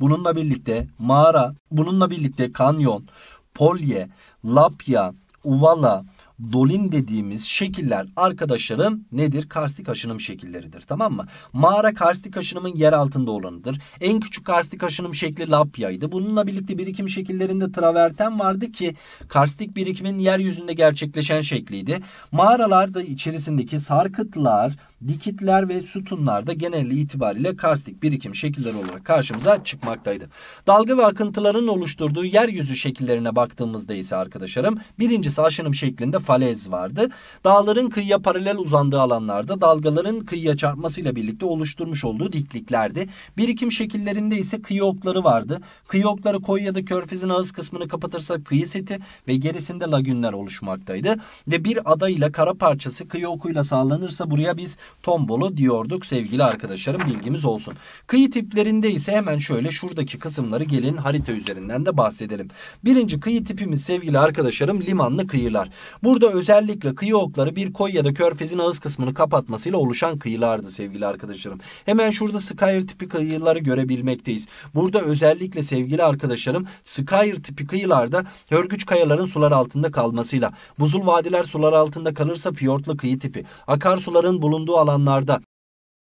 bununla birlikte mağara, bununla birlikte kanyon, polye, lapya, uvala, dolin dediğimiz şekiller arkadaşlarım nedir? Karstik aşınım şekilleridir tamam mı? Mağara karstik aşınımın yer altında olanıdır. En küçük karstik aşınım şekli Lapya'ydı. Bununla birlikte birikim şekillerinde traverten vardı ki karstik birikimin yeryüzünde gerçekleşen şekliydi. Mağaralarda içerisindeki sarkıtlar dikitler ve sütunlar da genel itibariyle karstik birikim şekilleri olarak karşımıza çıkmaktaydı. Dalga ve akıntıların oluşturduğu yeryüzü şekillerine baktığımızda ise arkadaşlarım birincisi aşınım şeklinde falez vardı. Dağların kıyıya paralel uzandığı alanlarda dalgaların kıyıya çarpmasıyla birlikte oluşturmuş olduğu dikliklerdi. Birikim şekillerinde ise kıyı okları vardı. Kıyı okları da körfezin ağız kısmını kapatırsa kıyı seti ve gerisinde lagünler oluşmaktaydı. Ve bir ada ile kara parçası kıyı okuyla sağlanırsa buraya biz tombolu diyorduk sevgili arkadaşlarım bilgimiz olsun. Kıyı tiplerinde ise hemen şöyle şuradaki kısımları gelin harita üzerinden de bahsedelim. Birinci kıyı tipimiz sevgili arkadaşlarım limanlı kıyılar. Burada özellikle kıyı okları bir koy ya da körfezin ağız kısmını kapatmasıyla oluşan kıyılardı sevgili arkadaşlarım. Hemen şurada Skyr tipi kıyıları görebilmekteyiz. Burada özellikle sevgili arkadaşlarım Skyr tipi kıyılarda hörgüç kayaların sular altında kalmasıyla buzul vadiler sular altında kalırsa fiyortlu kıyı tipi akarsuların bulunduğu olduğu alanlarda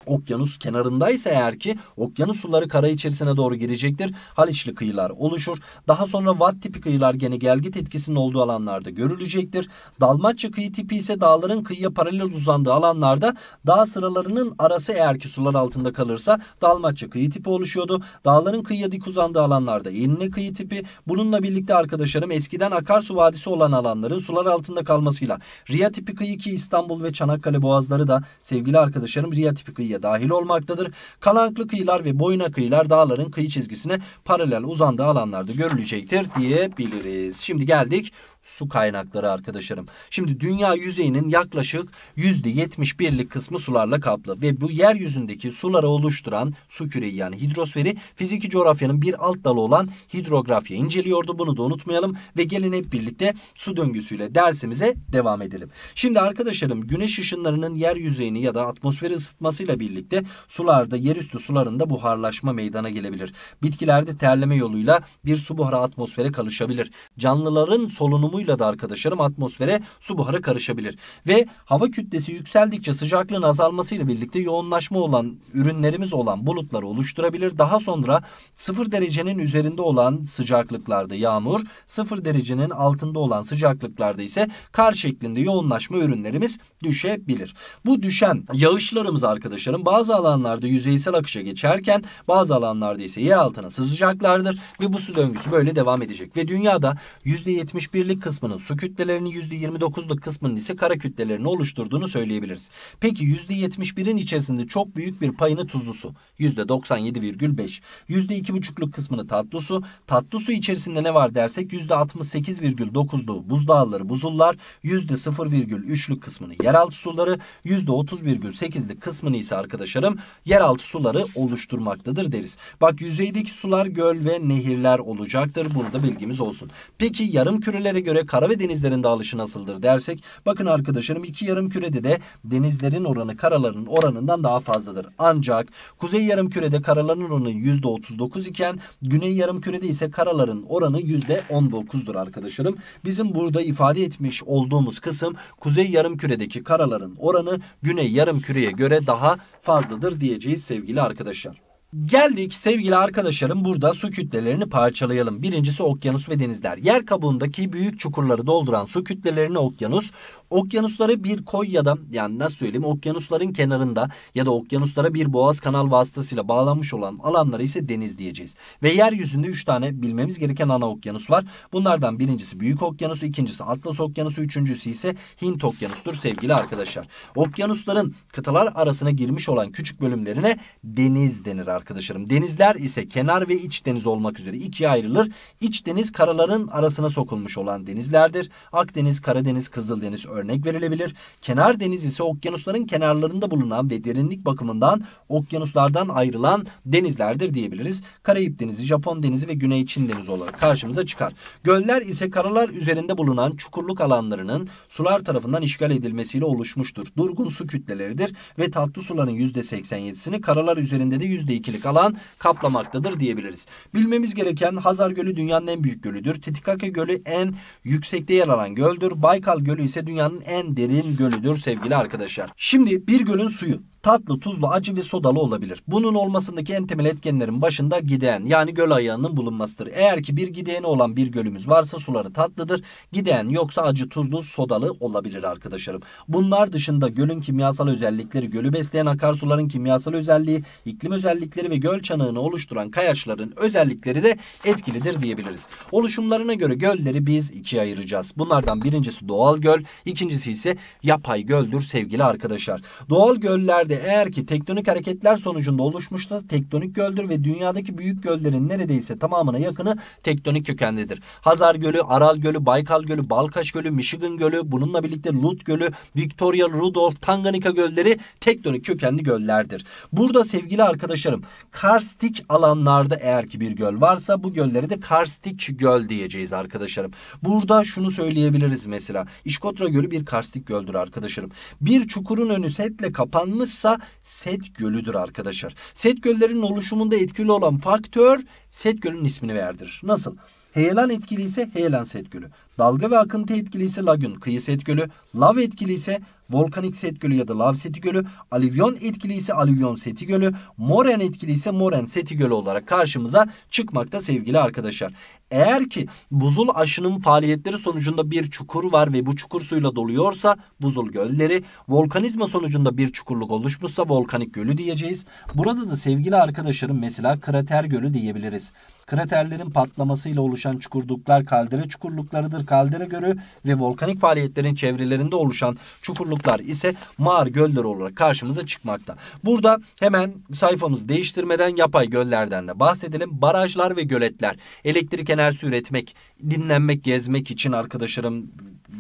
Okyanus kenarındaysa eğer ki okyanus suları kara içerisine doğru girecektir. Haliçli kıyılar oluşur. Daha sonra Vat tipi kıyılar gene gelgit etkisinin olduğu alanlarda görülecektir. Dalmatça kıyı tipi ise dağların kıyıya paralel uzandığı alanlarda dağ sıralarının arası eğer ki sular altında kalırsa Dalmatça kıyı tipi oluşuyordu. Dağların kıyıya dik uzandığı alanlarda Yenine kıyı tipi. Bununla birlikte arkadaşlarım eskiden akarsu vadisi olan alanların sular altında kalmasıyla ria tipi kıyı ki İstanbul ve Çanakkale boğazları da sevgili arkadaşlarım ria tipi kıyı kıyıya dahil olmaktadır. Kalanklı kıyılar ve boyuna kıyılar dağların kıyı çizgisine paralel uzandığı alanlarda görülecektir diyebiliriz. Şimdi geldik su kaynakları arkadaşlarım. Şimdi dünya yüzeyinin yaklaşık yüzde yetmiş birlik kısmı sularla kaplı ve bu yeryüzündeki suları oluşturan su küreği yani hidrosferi fiziki coğrafyanın bir alt dalı olan hidrografya inceliyordu. Bunu da unutmayalım ve gelin hep birlikte su döngüsüyle dersimize devam edelim. Şimdi arkadaşlarım güneş ışınlarının yer yüzeyini ya da atmosferi ısıtmasıyla birlikte sularda yerüstü sularında buharlaşma meydana gelebilir. Bitkilerde terleme yoluyla bir su buharı atmosfere kalışabilir. Canlıların solunumu durumuyla da arkadaşlarım atmosfere su buharı karışabilir. Ve hava kütlesi yükseldikçe sıcaklığın azalmasıyla birlikte yoğunlaşma olan ürünlerimiz olan bulutları oluşturabilir. Daha sonra 0 derecenin üzerinde olan sıcaklıklarda yağmur, 0 derecenin altında olan sıcaklıklarda ise kar şeklinde yoğunlaşma ürünlerimiz düşebilir. Bu düşen yağışlarımız arkadaşlarım bazı alanlarda yüzeysel akışa geçerken bazı alanlarda ise yer altına sızacaklardır ve bu su döngüsü böyle devam edecek. Ve dünyada %71'lik kısmının su kütlelerini %29'luk kısmının ise kara kütlelerini oluşturduğunu söyleyebiliriz. Peki %71'in içerisinde çok büyük bir payını tuzlu su %97,5. %2,5'luk kısmını tatlı su. Tatlı su içerisinde ne var dersek %68,9'lu buz dağları, buzullar, %0,3'lük kısmını yeraltı suları, %30,8'lik kısmını ise arkadaşlarım yeraltı suları oluşturmaktadır deriz. Bak yüzeydeki sular göl ve nehirler olacaktır. Bunu da bilgimiz olsun. Peki yarım kürelere göre göre kara ve denizlerin dağılışı nasıldır dersek bakın arkadaşlarım iki yarım kürede de denizlerin oranı karaların oranından daha fazladır. Ancak kuzey yarım kürede karaların oranı %39 iken güney yarım kürede ise karaların oranı %19'dur arkadaşlarım. Bizim burada ifade etmiş olduğumuz kısım kuzey yarım küredeki karaların oranı güney yarım küreye göre daha fazladır diyeceğiz sevgili arkadaşlar. Geldik sevgili arkadaşlarım burada su kütlelerini parçalayalım. Birincisi okyanus ve denizler. Yer kabuğundaki büyük çukurları dolduran su kütlelerini okyanus, okyanusları bir koy ya da yani nasıl söyleyeyim okyanusların kenarında ya da okyanuslara bir boğaz kanal vasıtasıyla bağlanmış olan alanları ise deniz diyeceğiz. Ve yeryüzünde 3 tane bilmemiz gereken ana okyanus var. Bunlardan birincisi Büyük Okyanusu, ikincisi Atlas Okyanusu, üçüncüsü ise Hint Okyanusu'dur sevgili arkadaşlar. Okyanusların kıtalar arasına girmiş olan küçük bölümlerine deniz denir arkadaşlar arkadaşlarım. Denizler ise kenar ve iç deniz olmak üzere ikiye ayrılır. İç deniz karaların arasına sokulmuş olan denizlerdir. Akdeniz, Karadeniz, Kızıldeniz örnek verilebilir. Kenar deniz ise okyanusların kenarlarında bulunan ve derinlik bakımından okyanuslardan ayrılan denizlerdir diyebiliriz. Karayip Denizi, Japon Denizi ve Güney Çin Denizi olarak karşımıza çıkar. Göller ise karalar üzerinde bulunan çukurluk alanlarının sular tarafından işgal edilmesiyle oluşmuştur. Durgun su kütleleridir ve tatlı suların %87'sini karalar üzerinde de %2 12'lik alan kaplamaktadır diyebiliriz. Bilmemiz gereken Hazar Gölü dünyanın en büyük gölüdür. Titikaka Gölü en yüksekte yer alan göldür. Baykal Gölü ise dünyanın en derin gölüdür sevgili arkadaşlar. Şimdi bir gölün suyu tatlı, tuzlu, acı ve sodalı olabilir. Bunun olmasındaki en temel etkenlerin başında giden, yani göl ayağının bulunmasıdır. Eğer ki bir gideğeni olan bir gölümüz varsa suları tatlıdır. Gideğen yoksa acı, tuzlu, sodalı olabilir arkadaşlarım. Bunlar dışında gölün kimyasal özellikleri, gölü besleyen akarsuların kimyasal özelliği, iklim özellikleri ve göl çanağını oluşturan kayaçların özellikleri de etkilidir diyebiliriz. Oluşumlarına göre gölleri biz ikiye ayıracağız. Bunlardan birincisi doğal göl, ikincisi ise yapay göldür sevgili arkadaşlar. Doğal göllerde bölgede eğer ki tektonik hareketler sonucunda oluşmuşsa tektonik göldür ve dünyadaki büyük göllerin neredeyse tamamına yakını tektonik kökenlidir. Hazar Gölü, Aral Gölü, Baykal Gölü, Balkaş Gölü, Michigan Gölü, bununla birlikte Lut Gölü, Victoria, Rudolf, Tanganyika gölleri tektonik kökenli göllerdir. Burada sevgili arkadaşlarım karstik alanlarda eğer ki bir göl varsa bu gölleri de karstik göl diyeceğiz arkadaşlarım. Burada şunu söyleyebiliriz mesela. İşkotra Gölü bir karstik göldür arkadaşlarım. Bir çukurun önü setle kapanmış ise Set Gölü'dür arkadaşlar. Set göllerinin oluşumunda etkili olan faktör Set Gölü'nün ismini verdir. Nasıl? Heyelan etkili ise heyelan set gölü. Dalga ve akıntı etkili ise lagün, kıyı set gölü. Lav etkili ise volkanik set gölü ya da lav seti gölü. Alüvyon etkili ise alüvyon seti gölü. Moren etkili ise moren seti gölü olarak karşımıza çıkmakta sevgili arkadaşlar. Eğer ki buzul aşının faaliyetleri sonucunda bir çukur var ve bu çukur suyla doluyorsa buzul gölleri, volkanizma sonucunda bir çukurluk oluşmuşsa volkanik gölü diyeceğiz. Burada da sevgili arkadaşlarım mesela krater gölü diyebiliriz. Kraterlerin patlamasıyla oluşan çukurluklar kaldere çukurluklarıdır. Çukur Kaldera Gölü ve volkanik faaliyetlerin çevrelerinde oluşan çukurluklar ise mağar gölleri olarak karşımıza çıkmakta. Burada hemen sayfamızı değiştirmeden yapay göllerden de bahsedelim. Barajlar ve göletler elektrik enerjisi üretmek, dinlenmek, gezmek için arkadaşlarım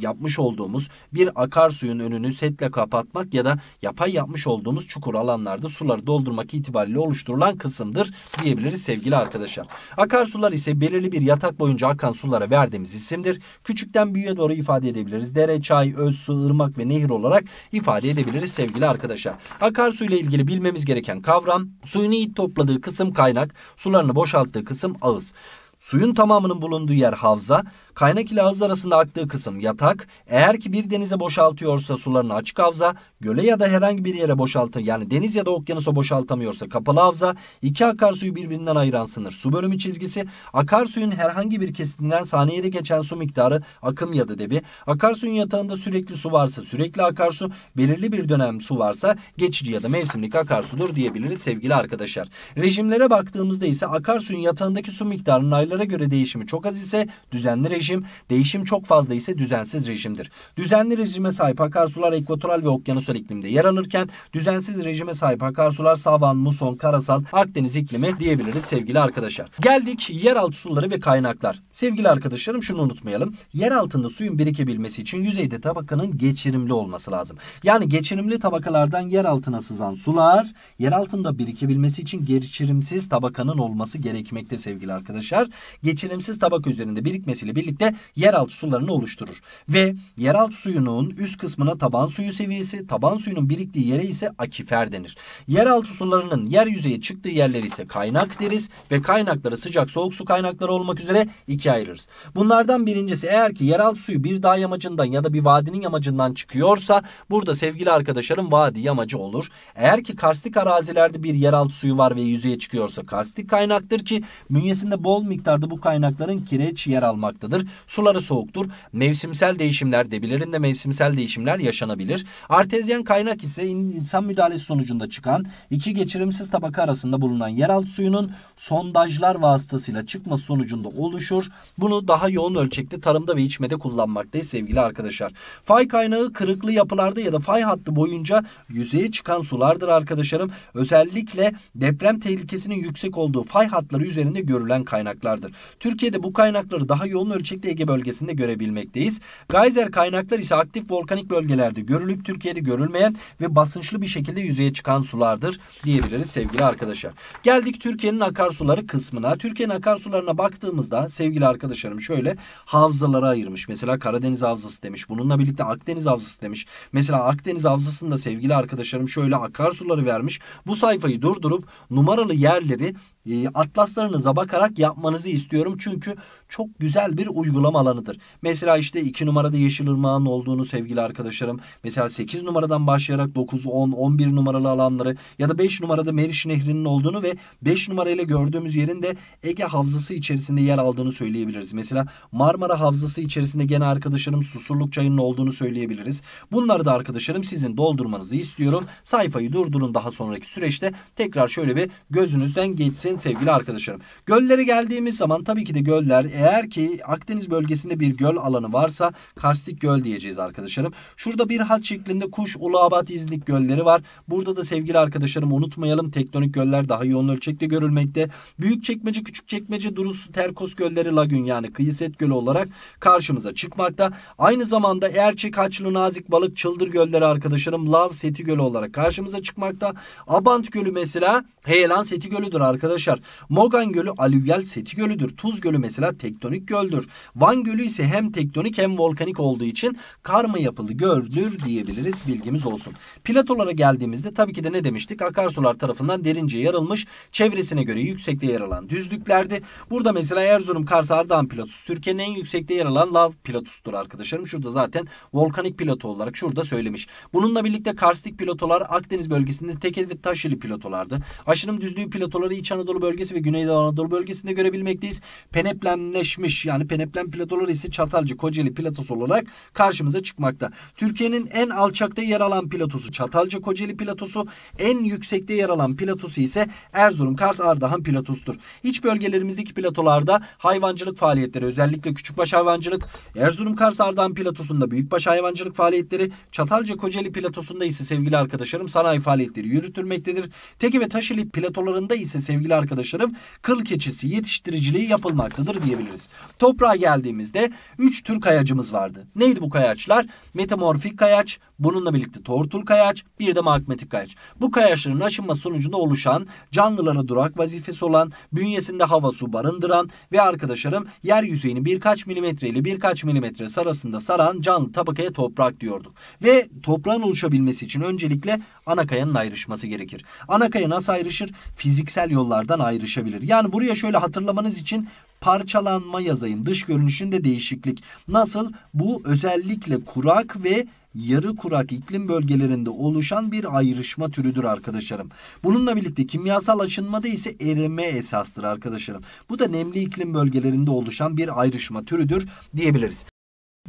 yapmış olduğumuz bir akarsuyun önünü setle kapatmak ya da yapay yapmış olduğumuz çukur alanlarda suları doldurmak itibariyle oluşturulan kısımdır diyebiliriz sevgili arkadaşlar. Akarsular ise belirli bir yatak boyunca akan sulara verdiğimiz isimdir. Küçükten büyüğe doğru ifade edebiliriz. Dere, çay, öz, su, ırmak ve nehir olarak ifade edebiliriz sevgili arkadaşlar. Akarsuyla ilgili bilmemiz gereken kavram suyunu iyi topladığı kısım kaynak, sularını boşalttığı kısım ağız. Suyun tamamının bulunduğu yer havza, Kaynak ile havza arasında aktığı kısım yatak. Eğer ki bir denize boşaltıyorsa sularını açık havza, göle ya da herhangi bir yere boşaltın yani deniz ya da okyanusa boşaltamıyorsa kapalı havza. İki akarsuyu birbirinden ayıran sınır su bölümü çizgisi. Akarsuyun herhangi bir kesitinden saniyede geçen su miktarı akım ya da debi. Akarsuyun yatağında sürekli su varsa sürekli akarsu, belirli bir dönem su varsa geçici ya da mevsimlik akarsudur diyebiliriz sevgili arkadaşlar. Rejimlere baktığımızda ise akarsuyun yatağındaki su miktarının aylara göre değişimi çok az ise düzenli rejim değişim. Değişim çok fazla ise düzensiz rejimdir. Düzenli rejime sahip akarsular ekvatoral ve okyanusal iklimde yer alırken düzensiz rejime sahip akarsular savan, muson, karasal, Akdeniz iklimi diyebiliriz sevgili arkadaşlar. Geldik yeraltı suları ve kaynaklar. Sevgili arkadaşlarım şunu unutmayalım. Yer altında suyun birikebilmesi için yüzeyde tabakanın geçirimli olması lazım. Yani geçirimli tabakalardan yer altına sızan sular yer altında birikebilmesi için geçirimsiz tabakanın olması gerekmekte sevgili arkadaşlar. Geçirimsiz tabaka üzerinde birikmesiyle birlikte birlikte yeraltı sularını oluşturur. Ve yeraltı suyunun üst kısmına taban suyu seviyesi, taban suyunun biriktiği yere ise akifer denir. Yeraltı sularının yer yüzeye çıktığı yerleri ise kaynak deriz ve kaynakları sıcak soğuk su kaynakları olmak üzere ikiye ayırırız. Bunlardan birincisi eğer ki yeraltı suyu bir dağ yamacından ya da bir vadinin yamacından çıkıyorsa burada sevgili arkadaşlarım vadi yamacı olur. Eğer ki karstik arazilerde bir yeraltı suyu var ve yüzeye çıkıyorsa karstik kaynaktır ki bünyesinde bol miktarda bu kaynakların kireç yer almaktadır. Suları soğuktur. Mevsimsel değişimler, debilerinde mevsimsel değişimler yaşanabilir. Artezyen kaynak ise insan müdahalesi sonucunda çıkan iki geçirimsiz tabaka arasında bulunan yeraltı suyunun sondajlar vasıtasıyla çıkması sonucunda oluşur. Bunu daha yoğun ölçekli tarımda ve içmede kullanmaktayız sevgili arkadaşlar. Fay kaynağı kırıklı yapılarda ya da fay hattı boyunca yüzeye çıkan sulardır arkadaşlarım. Özellikle deprem tehlikesinin yüksek olduğu fay hatları üzerinde görülen kaynaklardır. Türkiye'de bu kaynakları daha yoğun ölçekli özellikle Ege bölgesinde görebilmekteyiz. Geyser kaynaklar ise aktif volkanik bölgelerde görülüp Türkiye'de görülmeyen ve basınçlı bir şekilde yüzeye çıkan sulardır diyebiliriz sevgili arkadaşlar. Geldik Türkiye'nin akarsuları kısmına. Türkiye'nin akarsularına baktığımızda sevgili arkadaşlarım şöyle havzalara ayırmış. Mesela Karadeniz havzası demiş. Bununla birlikte Akdeniz havzası demiş. Mesela Akdeniz havzasında sevgili arkadaşlarım şöyle akarsuları vermiş. Bu sayfayı durdurup numaralı yerleri e, atlaslarınıza bakarak yapmanızı istiyorum. Çünkü çok güzel bir uygulama alanıdır. Mesela işte 2 numarada yeşil ırmağın olduğunu sevgili arkadaşlarım. Mesela 8 numaradan başlayarak 9, 10, 11 numaralı alanları ya da 5 numarada Meriç Nehri'nin olduğunu ve 5 numarayla gördüğümüz yerin de Ege Havzası içerisinde yer aldığını söyleyebiliriz. Mesela Marmara Havzası içerisinde gene arkadaşlarım Susurluk Çayı'nın olduğunu söyleyebiliriz. Bunları da arkadaşlarım sizin doldurmanızı istiyorum. Sayfayı durdurun daha sonraki süreçte tekrar şöyle bir gözünüzden geçsin bakın sevgili arkadaşlarım. Göllere geldiğimiz zaman tabii ki de göller eğer ki Akdeniz bölgesinde bir göl alanı varsa karstik göl diyeceğiz arkadaşlarım. Şurada bir hat şeklinde Kuş, Ulaabat, izlik gölleri var. Burada da sevgili arkadaşlarım unutmayalım tektonik göller daha yoğun ölçekte görülmekte. büyük çekmece küçük çekmece Durusu, Terkos gölleri lagün yani kıyıset gölü olarak karşımıza çıkmakta. Aynı zamanda Erçek, Haçlı, Nazik, Balık, Çıldır gölleri arkadaşlarım Lav, Seti gölü olarak karşımıza çıkmakta. Abant gölü mesela Heyelan Seti gölüdür arkadaşlar aşar. Morgan Gölü alüvyal seti gölüdür. Tuz Gölü mesela tektonik göldür. Van Gölü ise hem tektonik hem volkanik olduğu için karma yapılı göldür diyebiliriz bilgimiz olsun. Platolara geldiğimizde tabii ki de ne demiştik? Akarsular tarafından derince yarılmış, çevresine göre yüksekte yer alan düzlüklerdi. Burada mesela Erzurum, Kars, Ardahan platosu Türkiye'nin en yüksekte yer alan lav platosudur arkadaşlarım. Şurada zaten volkanik plato olarak şurada söylemiş. Bununla birlikte karstik platolar Akdeniz bölgesinde Teket ve Taşili platolardı. Aşırım düzlüğü platoları İç Anadolu Anadolu bölgesi ve Güneydoğu Anadolu bölgesinde görebilmekteyiz. Peneplenleşmiş yani Peneplen platoları ise Çatalca Kocaeli platosu olarak karşımıza çıkmakta. Türkiye'nin en alçakta yer alan platosu Çatalca Kocaeli platosu, en yüksekte yer alan platosu ise Erzurum Kars Ardahan platosudur. İç bölgelerimizdeki platolarda hayvancılık faaliyetleri özellikle küçükbaş hayvancılık, Erzurum Kars Ardahan platosunda büyükbaş hayvancılık faaliyetleri, Çatalca Kocaeli platosunda ise sevgili arkadaşlarım sanayi faaliyetleri yürütülmektedir. Teki ve Taşili platolarında ise sevgili arkadaşlarım kıl keçisi yetiştiriciliği yapılmaktadır diyebiliriz. Toprağa geldiğimizde 3 tür kayacımız vardı. Neydi bu kayaçlar? Metamorfik kayaç, Bununla birlikte tortul kayaç bir de magmatik kayaç. Bu kayaçların aşınma sonucunda oluşan canlılara durak vazifesi olan bünyesinde hava su barındıran ve arkadaşlarım yer yüzeyini birkaç milimetre ile birkaç milimetre arasında saran canlı tabakaya toprak diyorduk. Ve toprağın oluşabilmesi için öncelikle ana kayanın ayrışması gerekir. Ana kaya nasıl ayrışır? Fiziksel yollardan ayrışabilir. Yani buraya şöyle hatırlamanız için parçalanma yazayım. Dış görünüşünde değişiklik. Nasıl? Bu özellikle kurak ve yarı kurak iklim bölgelerinde oluşan bir ayrışma türüdür arkadaşlarım. Bununla birlikte kimyasal aşınmada ise erime esastır arkadaşlarım. Bu da nemli iklim bölgelerinde oluşan bir ayrışma türüdür diyebiliriz.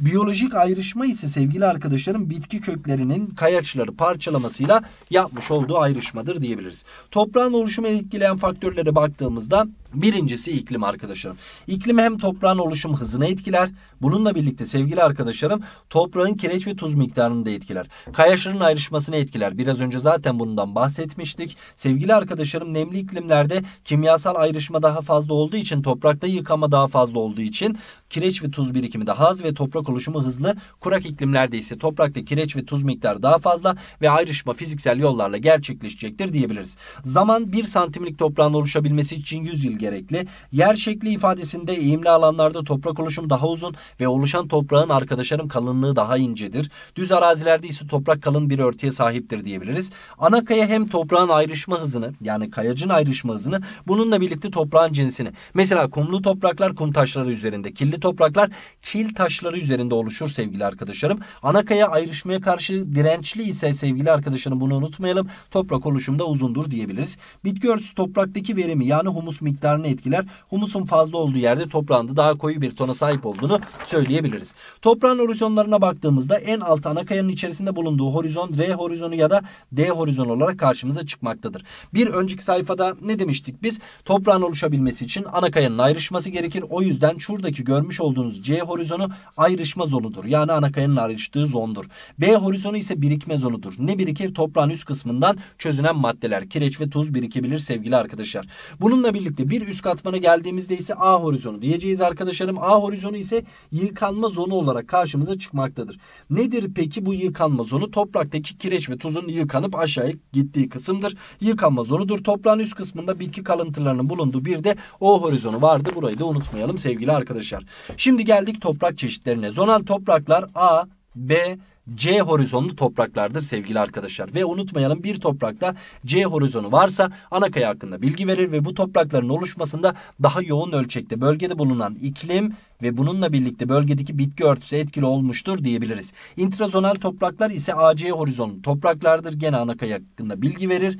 Biyolojik ayrışma ise sevgili arkadaşlarım bitki köklerinin kayaçları parçalamasıyla yapmış olduğu ayrışmadır diyebiliriz. Toprağın oluşumu etkileyen faktörlere baktığımızda Birincisi iklim arkadaşlarım. İklim hem toprağın oluşum hızını etkiler. Bununla birlikte sevgili arkadaşlarım toprağın kireç ve tuz miktarını da etkiler. Kayaşların ayrışmasını etkiler. Biraz önce zaten bundan bahsetmiştik. Sevgili arkadaşlarım nemli iklimlerde kimyasal ayrışma daha fazla olduğu için toprakta yıkama daha fazla olduğu için kireç ve tuz birikimi daha az ve toprak oluşumu hızlı. Kurak iklimlerde ise toprakta kireç ve tuz miktarı daha fazla ve ayrışma fiziksel yollarla gerçekleşecektir diyebiliriz. Zaman 1 santimlik toprağın oluşabilmesi için 100 yıl gerekli. Yer şekli ifadesinde eğimli alanlarda toprak oluşum daha uzun ve oluşan toprağın arkadaşlarım kalınlığı daha incedir. Düz arazilerde ise toprak kalın bir örtüye sahiptir diyebiliriz. Ana kaya hem toprağın ayrışma hızını yani kayacın ayrışma hızını bununla birlikte toprağın cinsini. Mesela kumlu topraklar kum taşları üzerinde, kirli topraklar kil taşları üzerinde oluşur sevgili arkadaşlarım. Ana kaya ayrışmaya karşı dirençli ise sevgili arkadaşlarım bunu unutmayalım. Toprak oluşumda uzundur diyebiliriz. Bitki örtüsü topraktaki verimi yani humus miktarı miktarını etkiler. Humusun fazla olduğu yerde toprağında daha koyu bir tona sahip olduğunu söyleyebiliriz. Toprağın horizonlarına baktığımızda en alt ana kayanın içerisinde bulunduğu horizon R horizonu ya da D horizon olarak karşımıza çıkmaktadır. Bir önceki sayfada ne demiştik biz? Toprağın oluşabilmesi için ana kayanın ayrışması gerekir. O yüzden şuradaki görmüş olduğunuz C horizonu ayrışma zonudur. Yani ana kayanın ayrıştığı zondur. B horizonu ise birikme zonudur. Ne birikir? Toprağın üst kısmından çözünen maddeler. Kireç ve tuz birikebilir sevgili arkadaşlar. Bununla birlikte bir bir üst katmana geldiğimizde ise A horizonu diyeceğiz arkadaşlarım. A horizonu ise yıkanma zonu olarak karşımıza çıkmaktadır. Nedir peki bu yıkanma zonu? Topraktaki kireç ve tuzun yıkanıp aşağıya gittiği kısımdır. Yıkanma zonudur. Toprağın üst kısmında bitki kalıntılarının bulunduğu bir de O horizonu vardı. Burayı da unutmayalım sevgili arkadaşlar. Şimdi geldik toprak çeşitlerine. Zonal topraklar A, B, C horizonlu topraklardır sevgili arkadaşlar. Ve unutmayalım bir toprakta C horizonu varsa ana kaya hakkında bilgi verir ve bu toprakların oluşmasında daha yoğun ölçekte bölgede bulunan iklim ve bununla birlikte bölgedeki bitki örtüsü etkili olmuştur diyebiliriz. İntrazonal topraklar ise AC horizonlu topraklardır. Gene ana kaya hakkında bilgi verir.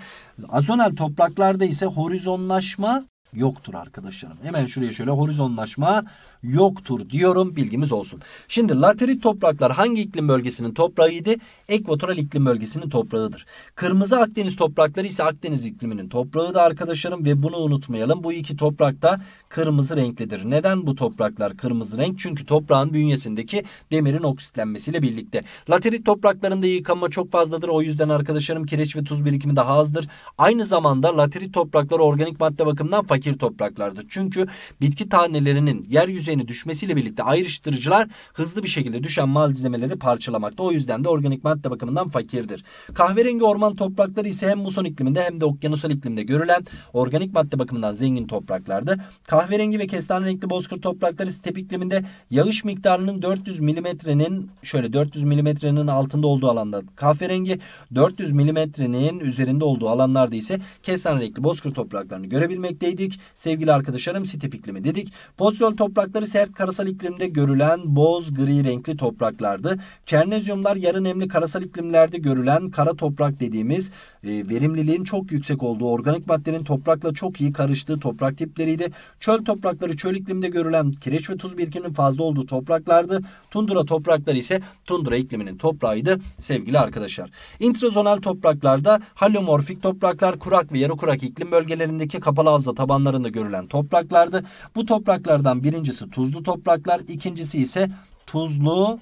Azonal topraklarda ise horizonlaşma yoktur arkadaşlarım. Hemen şuraya şöyle horizonlaşma yoktur diyorum bilgimiz olsun. Şimdi laterit topraklar hangi iklim bölgesinin toprağıydı? Ekvatoral iklim bölgesinin toprağıdır. Kırmızı Akdeniz toprakları ise Akdeniz ikliminin toprağıdır arkadaşlarım ve bunu unutmayalım. Bu iki toprak da kırmızı renklidir. Neden bu topraklar kırmızı renk? Çünkü toprağın bünyesindeki demirin oksitlenmesiyle birlikte. Laterit topraklarında yıkanma çok fazladır. O yüzden arkadaşlarım kireç ve tuz birikimi daha azdır. Aynı zamanda laterit topraklar organik madde bakımından faydalı fakir topraklardır. Çünkü bitki tanelerinin yer yüzeyine düşmesiyle birlikte ayrıştırıcılar hızlı bir şekilde düşen malzemeleri parçalamakta. O yüzden de organik madde bakımından fakirdir. Kahverengi orman toprakları ise hem muson ikliminde hem de okyanusal iklimde görülen organik madde bakımından zengin topraklardı. Kahverengi ve kestane renkli bozkır toprakları step ikliminde yağış miktarının 400 milimetrenin şöyle 400 milimetrenin altında olduğu alanda kahverengi 400 milimetrenin üzerinde olduğu alanlarda ise kestane renkli bozkır topraklarını görebilmekteydik dedik. Sevgili arkadaşlarım sitip iklimi dedik. Pozisyon toprakları sert karasal iklimde görülen boz gri renkli topraklardı. Çernezyumlar yarı nemli karasal iklimlerde görülen kara toprak dediğimiz e, verimliliğin çok yüksek olduğu organik maddenin toprakla çok iyi karıştığı toprak tipleriydi. Çöl toprakları çöl iklimde görülen kireç ve tuz birikiminin fazla olduğu topraklardı. Tundura toprakları ise tundura ikliminin toprağıydı sevgili arkadaşlar. Intrazonal topraklarda halomorfik topraklar kurak ve yarı kurak iklim bölgelerindeki kapalı havza taban alanlarında görülen topraklardı. Bu topraklardan birincisi tuzlu topraklar, ikincisi ise tuzlu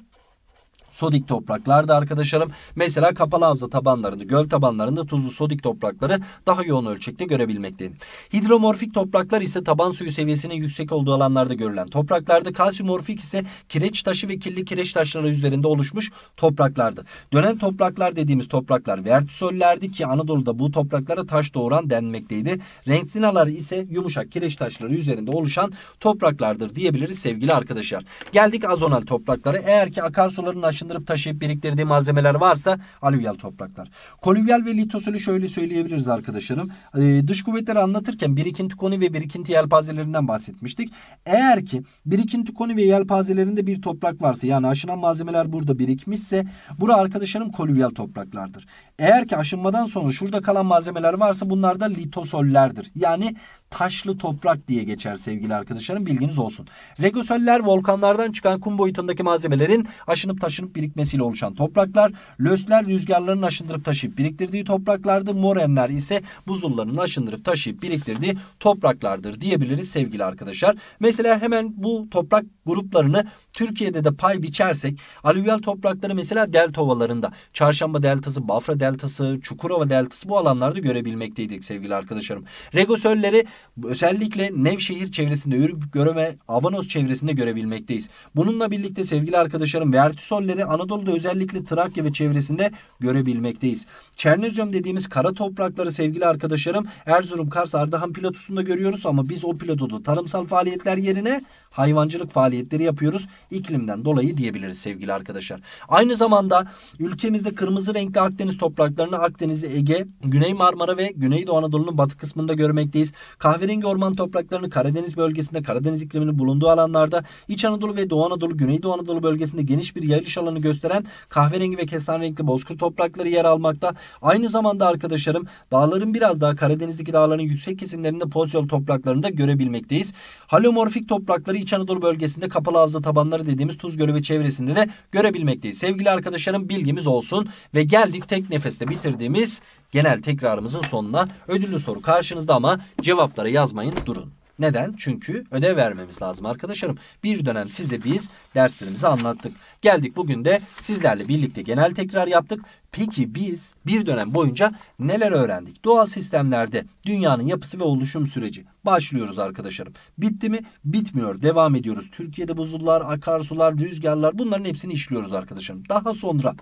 sodik topraklarda arkadaşlarım. Mesela kapalı havza tabanlarında, göl tabanlarında tuzlu sodik toprakları daha yoğun ölçekte görebilmekteyim. Hidromorfik topraklar ise taban suyu seviyesinin yüksek olduğu alanlarda görülen topraklardı. kalsiyomorfik ise kireç taşı ve kirli kireç taşları üzerinde oluşmuş topraklardı. Dönen topraklar dediğimiz topraklar vertisöllerdi ki Anadolu'da bu topraklara taş doğuran denmekteydi. Renksinalar ise yumuşak kireç taşları üzerinde oluşan topraklardır diyebiliriz sevgili arkadaşlar. Geldik azonal topraklara. Eğer ki akarsuların aşındığı taşındırıp taşıyıp biriktirdiği malzemeler varsa alüvyal topraklar. Kolüvyal ve litosülü şöyle söyleyebiliriz arkadaşlarım. Ee, dış kuvvetleri anlatırken birikinti koni ve birikinti yelpazelerinden bahsetmiştik. Eğer ki birikinti koni ve yelpazelerinde bir toprak varsa yani aşınan malzemeler burada birikmişse bura arkadaşlarım kolüvyal topraklardır. Eğer ki aşınmadan sonra şurada kalan malzemeler varsa bunlar da litosollerdir Yani taşlı toprak diye geçer sevgili arkadaşlarım bilginiz olsun. Regosoller volkanlardan çıkan kum boyutundaki malzemelerin aşınıp taşınıp birikmesiyle oluşan topraklar. Lösler rüzgarların aşındırıp taşıyıp biriktirdiği topraklardı. Morenler ise buzulların aşındırıp taşıyıp biriktirdiği topraklardır diyebiliriz sevgili arkadaşlar. Mesela hemen bu toprak gruplarını Türkiye'de de pay biçersek alüvyal toprakları mesela delta ovalarında Çarşamba deltası, Bafra deltası, Çukurova deltası bu alanlarda görebilmekteydik sevgili arkadaşlarım. Regosölleri özellikle Nevşehir çevresinde, Ürgüp, Göreme, Avanos çevresinde görebilmekteyiz. Bununla birlikte sevgili arkadaşlarım vertisolleri Anadolu'da özellikle Trakya ve çevresinde görebilmekteyiz. Çernezyum dediğimiz kara toprakları sevgili arkadaşlarım Erzurum, Kars, Ardahan platosunda görüyoruz ama biz o platoda tarımsal faaliyetler yerine hayvancılık faaliyetleri yapıyoruz. İklimden dolayı diyebiliriz sevgili arkadaşlar. Aynı zamanda ülkemizde kırmızı renkli Akdeniz topraklarını Akdeniz, Ege, Güney Marmara ve Güneydoğu Anadolu'nun batı kısmında görmekteyiz. Kahverengi orman topraklarını Karadeniz bölgesinde Karadeniz ikliminin bulunduğu alanlarda İç Anadolu ve Doğu Anadolu, Güneydoğu Anadolu bölgesinde geniş bir yayılış alanı gösteren kahverengi ve kestane renkli bozkır toprakları yer almakta. Aynı zamanda arkadaşlarım dağların biraz daha Karadeniz'deki dağların yüksek kesimlerinde pozyol topraklarını da görebilmekteyiz. Halomorfik toprakları İç Anadolu bölgesinde kapalı havza tabanları dediğimiz Tuz Gölü ve çevresinde de görebilmekteyiz. Sevgili arkadaşlarım bilgimiz olsun ve geldik tek nefeste bitirdiğimiz genel tekrarımızın sonuna. Ödüllü soru karşınızda ama cevapları yazmayın durun. Neden? Çünkü ödev vermemiz lazım arkadaşlarım. Bir dönem size biz derslerimizi anlattık. Geldik bugün de sizlerle birlikte genel tekrar yaptık. Peki biz bir dönem boyunca neler öğrendik? Doğal sistemlerde dünyanın yapısı ve oluşum süreci başlıyoruz arkadaşlarım. Bitti mi? Bitmiyor. Devam ediyoruz. Türkiye'de buzullar, akarsular, rüzgarlar bunların hepsini işliyoruz arkadaşlarım. Daha sonra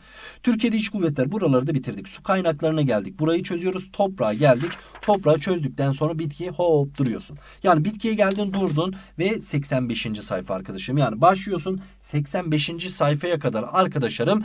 Türkiye'de iç kuvvetler buraları da bitirdik. Su kaynaklarına geldik. Burayı çözüyoruz. Toprağa geldik. Toprağı çözdükten sonra bitkiye hop duruyorsun. Yani bitkiye geldin durdun ve 85. sayfa arkadaşım. Yani başlıyorsun 85. sayfaya kadar arkadaşlarım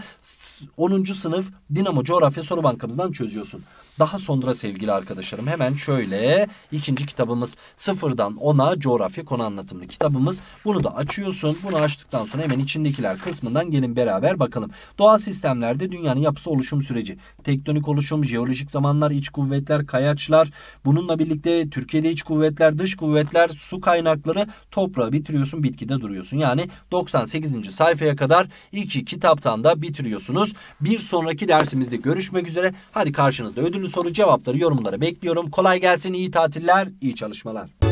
10. sınıf Dinamo Coğrafya Soru Bankamızdan çözüyorsun. Daha sonra sevgili arkadaşlarım hemen şöyle ikinci kitabımız Sıfırdan ona coğrafya konu anlatımlı kitabımız. Bunu da açıyorsun. Bunu açtıktan sonra hemen içindekiler kısmından gelin beraber bakalım. Doğa sistemlerde dünyanın yapısı oluşum süreci. Tektonik oluşum, jeolojik zamanlar, iç kuvvetler, kayaçlar. Bununla birlikte Türkiye'de iç kuvvetler, dış kuvvetler, su kaynakları toprağı bitiriyorsun, bitkide duruyorsun. Yani 98. sayfaya kadar iki kitaptan da bitiriyorsunuz. Bir sonraki dersimizde görüşmek üzere. Hadi karşınızda ödüllü soru cevapları yorumlara bekliyorum. Kolay gelsin, iyi tatiller, iyi çalışmalar. Yeah.